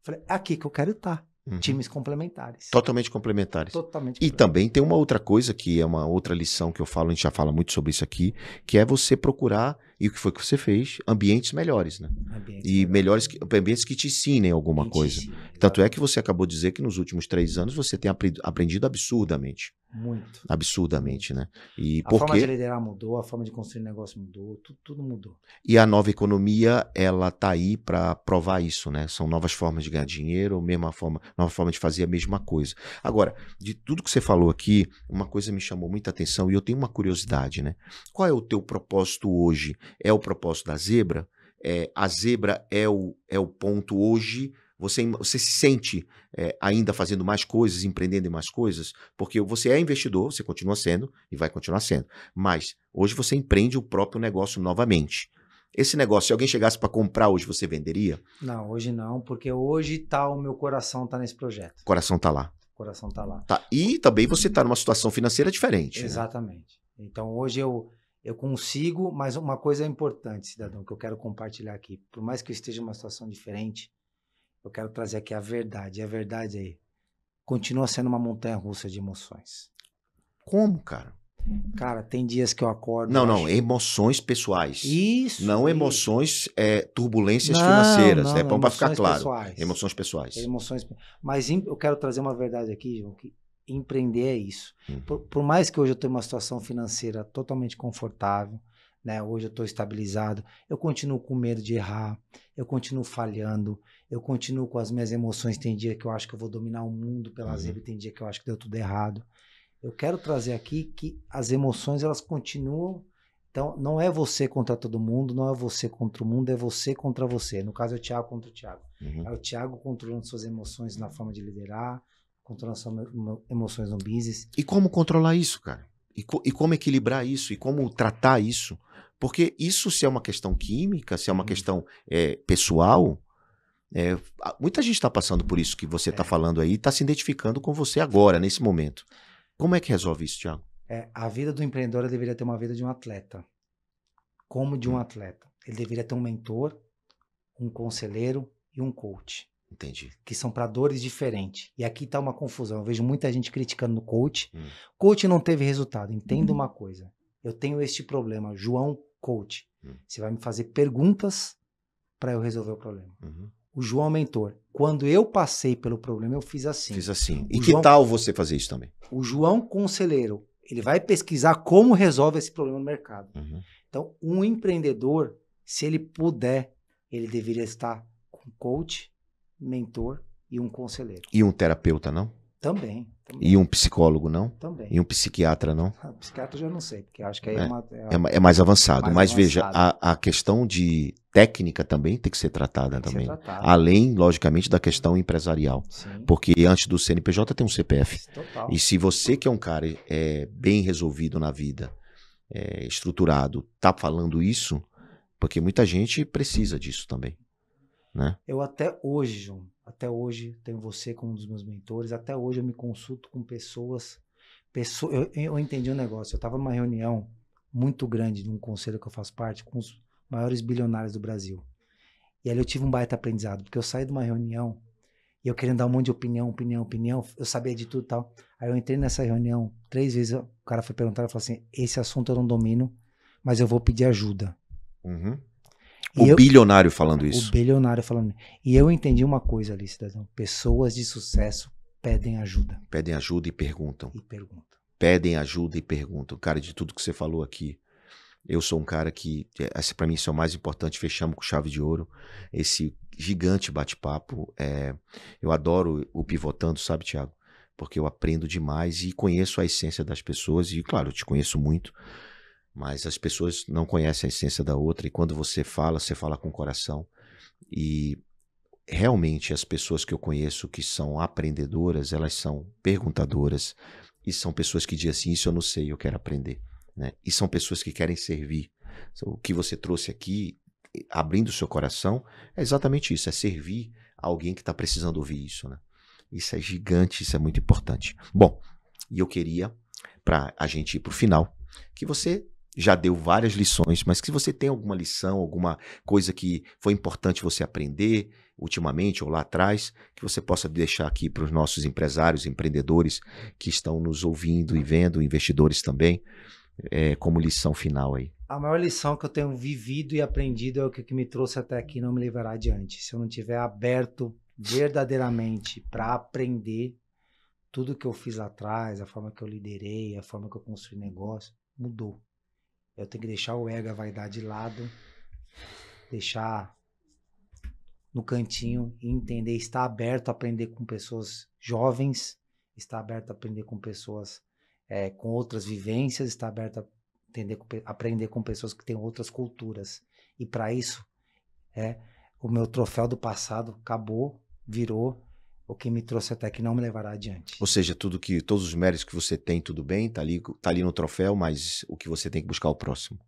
Falei, é aqui que eu quero estar. Tá. Uhum. Times complementares. Totalmente complementares. Totalmente. E também tem uma outra coisa que é uma outra lição que eu falo, a gente já fala muito sobre isso aqui, que é você procurar e o que foi que você fez? Ambientes melhores, né? Ambientes e melhores, melhores que, ambientes que te ensinem alguma coisa. Tanto é que você acabou de dizer que nos últimos três anos você tem aprendido absurdamente. Muito. Absurdamente, né? E a forma de liderar mudou, a forma de construir negócio mudou, tudo, tudo mudou. E a nova economia, ela tá aí para provar isso, né? São novas formas de ganhar dinheiro, mesma forma, nova forma de fazer a mesma coisa. Agora, de tudo que você falou aqui, uma coisa me chamou muita atenção e eu tenho uma curiosidade, né? Qual é o teu propósito hoje? é o propósito da zebra. É, a zebra é o, é o ponto hoje. Você, você se sente é, ainda fazendo mais coisas, empreendendo em mais coisas, porque você é investidor, você continua sendo e vai continuar sendo. Mas hoje você empreende o próprio negócio novamente. Esse negócio, se alguém chegasse para comprar hoje, você venderia? Não, hoje não, porque hoje tá o meu coração está nesse projeto. O coração está lá. O coração está lá. Tá. E também você está numa situação financeira diferente. Né? Exatamente. Né? Então hoje eu eu consigo, mas uma coisa é importante, cidadão, que eu quero compartilhar aqui. Por mais que eu esteja em uma situação diferente, eu quero trazer aqui a verdade. E a verdade aí. É, continua sendo uma montanha russa de emoções. Como, cara? Cara, tem dias que eu acordo. Não, não, acho... emoções pessoais. Isso. Não isso. emoções, é, turbulências não, financeiras, não, é bom Para ficar claro. Pessoais. Emoções pessoais. Emoções. Mas eu quero trazer uma verdade aqui, João, que empreender é isso. Uhum. Por, por, mais que hoje eu tenha uma situação financeira totalmente confortável, né? Hoje eu estou estabilizado, eu continuo com medo de errar, eu continuo falhando, eu continuo com as minhas emoções. Tem dia que eu acho que eu vou dominar o mundo pelas uhum. Ele, tem dia que eu acho que deu tudo errado. Eu quero trazer aqui que as emoções elas continuam. Então, não é você contra todo mundo, não é você contra o mundo, é você contra você. No caso, é o Thiago contra o Thiago. Uhum. É o Thiago controlando suas emoções na forma de liderar, controlar suas emoções ruins. E como controlar isso, cara? E, co e, como equilibrar isso? E como tratar isso? Porque isso, se é uma questão química, se é uma uhum. questão é, pessoal, é, muita gente está passando por isso que você está é. falando aí, está se identificando com você agora, nesse momento. Como é que resolve isso, Tiago? É, a vida do empreendedor deveria ter uma vida de um atleta. Como de um hum. atleta. Ele deveria ter um mentor, um conselheiro e um coach. Entendi. Que são para dores diferentes. E aqui está uma confusão. Eu vejo muita gente criticando no coach. Hum. Coach não teve resultado. Entenda hum. uma coisa. Eu tenho este problema, João Coach. Hum. Você vai me fazer perguntas para eu resolver o problema. Uhum. O João é Mentor, quando eu passei pelo problema, eu fiz assim. Fiz assim. E o que João, tal você fazer isso também? O João Conselheiro, ele vai pesquisar como resolve esse problema no mercado. Uhum. Então, um empreendedor, se ele puder, ele deveria estar com coach, mentor e um conselheiro. E um terapeuta, não? Também. também. E um psicólogo, não? Também. E um psiquiatra, não? Ah, psiquiatra eu já não sei, porque acho que aí é, é, uma, é, é uma, é mais avançado. Mais Mas avançado. veja, a, a, questão de técnica também tem que ser tratada também. Ser tratada. Além, logicamente, da questão empresarial. Sim. Porque antes do CNPJ tem um CPF. Total. E se você que é um cara é, bem resolvido na vida, é, estruturado, tá falando isso, porque muita gente precisa disso também. Né? Eu até hoje, João, até hoje tenho você como um dos meus mentores, até hoje eu me consulto com pessoas. Pessoa, eu, eu entendi um negócio, eu estava numa reunião muito grande de um conselho que eu faço parte com os maiores bilionários do Brasil. E ali eu tive um baita aprendizado, porque eu saí de uma reunião e eu querendo dar um monte de opinião, opinião, opinião, eu sabia de tudo e tal. Aí eu entrei nessa reunião, três vezes o cara foi perguntar, eu falei assim, esse assunto eu não domino, mas eu vou pedir ajuda. Uhum. O eu, bilionário falando isso. O bilionário falando. E eu entendi uma coisa ali, cidadão. Pessoas de sucesso pedem ajuda. Pedem ajuda e perguntam. E perguntam. Pedem ajuda e perguntam. Cara, de tudo que você falou aqui, eu sou um cara que, é, para mim, isso é o mais importante. Fechamos com chave de ouro esse gigante bate-papo. É, eu adoro o pivotando, sabe, Tiago? Porque eu aprendo demais e conheço a essência das pessoas. E, claro, eu te conheço muito. Mas as pessoas não conhecem a essência da outra e quando você fala, você fala com o coração. E realmente as pessoas que eu conheço que são aprendedoras, elas são perguntadoras e são pessoas que dizem assim, isso eu não sei, eu quero aprender. Né? E são pessoas que querem servir. O que você trouxe aqui, abrindo o seu coração, é exatamente isso, é servir alguém que está precisando ouvir isso. Né? Isso é gigante, isso é muito importante. Bom, e eu queria, para a gente ir para o final, que você já deu várias lições, mas se você tem alguma lição, alguma coisa que foi importante você aprender ultimamente ou lá atrás, que você possa deixar aqui para os nossos empresários, empreendedores que estão nos ouvindo e vendo, investidores também, é, como lição final aí. A maior lição que eu tenho vivido e aprendido é o que, me trouxe até aqui não me levará adiante. Se eu não tiver aberto verdadeiramente para aprender tudo que eu fiz lá atrás, a forma que eu liderei, a forma que eu construí negócio, mudou eu tenho que deixar o ego, a vaidade de lado, deixar no cantinho e entender, estar aberto a aprender com pessoas jovens, estar aberto a aprender com pessoas é, com outras vivências, estar aberto a entender, aprender com pessoas que têm outras culturas. E para isso, é, o meu troféu do passado acabou, virou o que me trouxe até aqui não me levará adiante. Ou seja, tudo que todos os méritos que você tem, tudo bem, tá ali, tá ali no troféu, mas o que você tem que buscar é o próximo.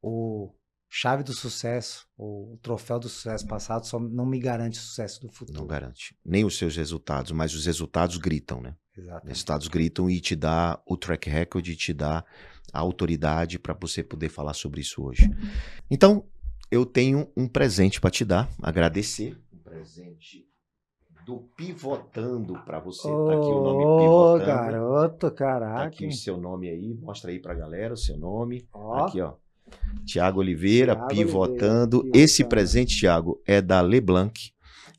O chave do sucesso, o troféu do sucesso passado só não me garante o sucesso do futuro. Não garante. Nem os seus resultados, mas os resultados gritam, né? Exatamente. Os resultados gritam e te dá o track record e te dá a autoridade para você poder falar sobre isso hoje. Então, eu tenho um presente para te dar, agradecer, um presente do Pivotando para você. Oh, tá aqui o nome Pivotando. garoto, caraca. Tá aqui o seu nome aí, mostra aí pra galera o seu nome. Oh. Aqui, ó. Tiago Oliveira, Thiago pivotando. Oliveira, Esse presente, Tiago, é da Leblanc.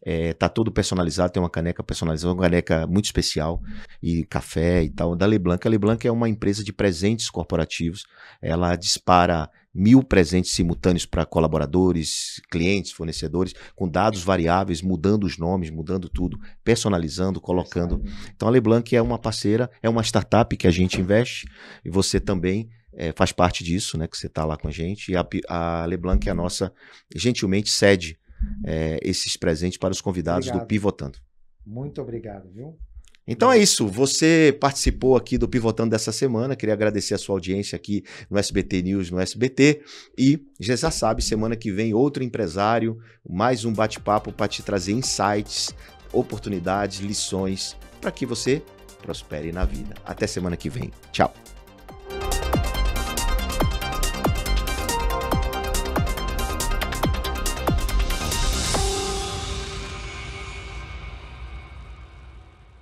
É, tá todo personalizado, tem uma caneca personalizada, uma caneca muito especial, e café e tal, da Leblanc. A Leblanc é uma empresa de presentes corporativos, ela dispara mil presentes simultâneos para colaboradores, clientes, fornecedores, com dados variáveis, mudando os nomes, mudando tudo, personalizando, colocando. Então a Leblanc é uma parceira, é uma startup que a gente investe, e você também é, faz parte disso, né? Que você está lá com a gente. E a, a Leblanc é a nossa, gentilmente, sede é, esses presentes para os convidados obrigado. do Pivotando. Muito obrigado, viu? Então é isso, você participou aqui do Pivotando dessa semana, queria agradecer a sua audiência aqui no SBT News, no SBT, e já sabe, semana que vem outro empresário, mais um bate-papo para te trazer insights, oportunidades, lições, para que você prospere na vida. Até semana que vem, tchau!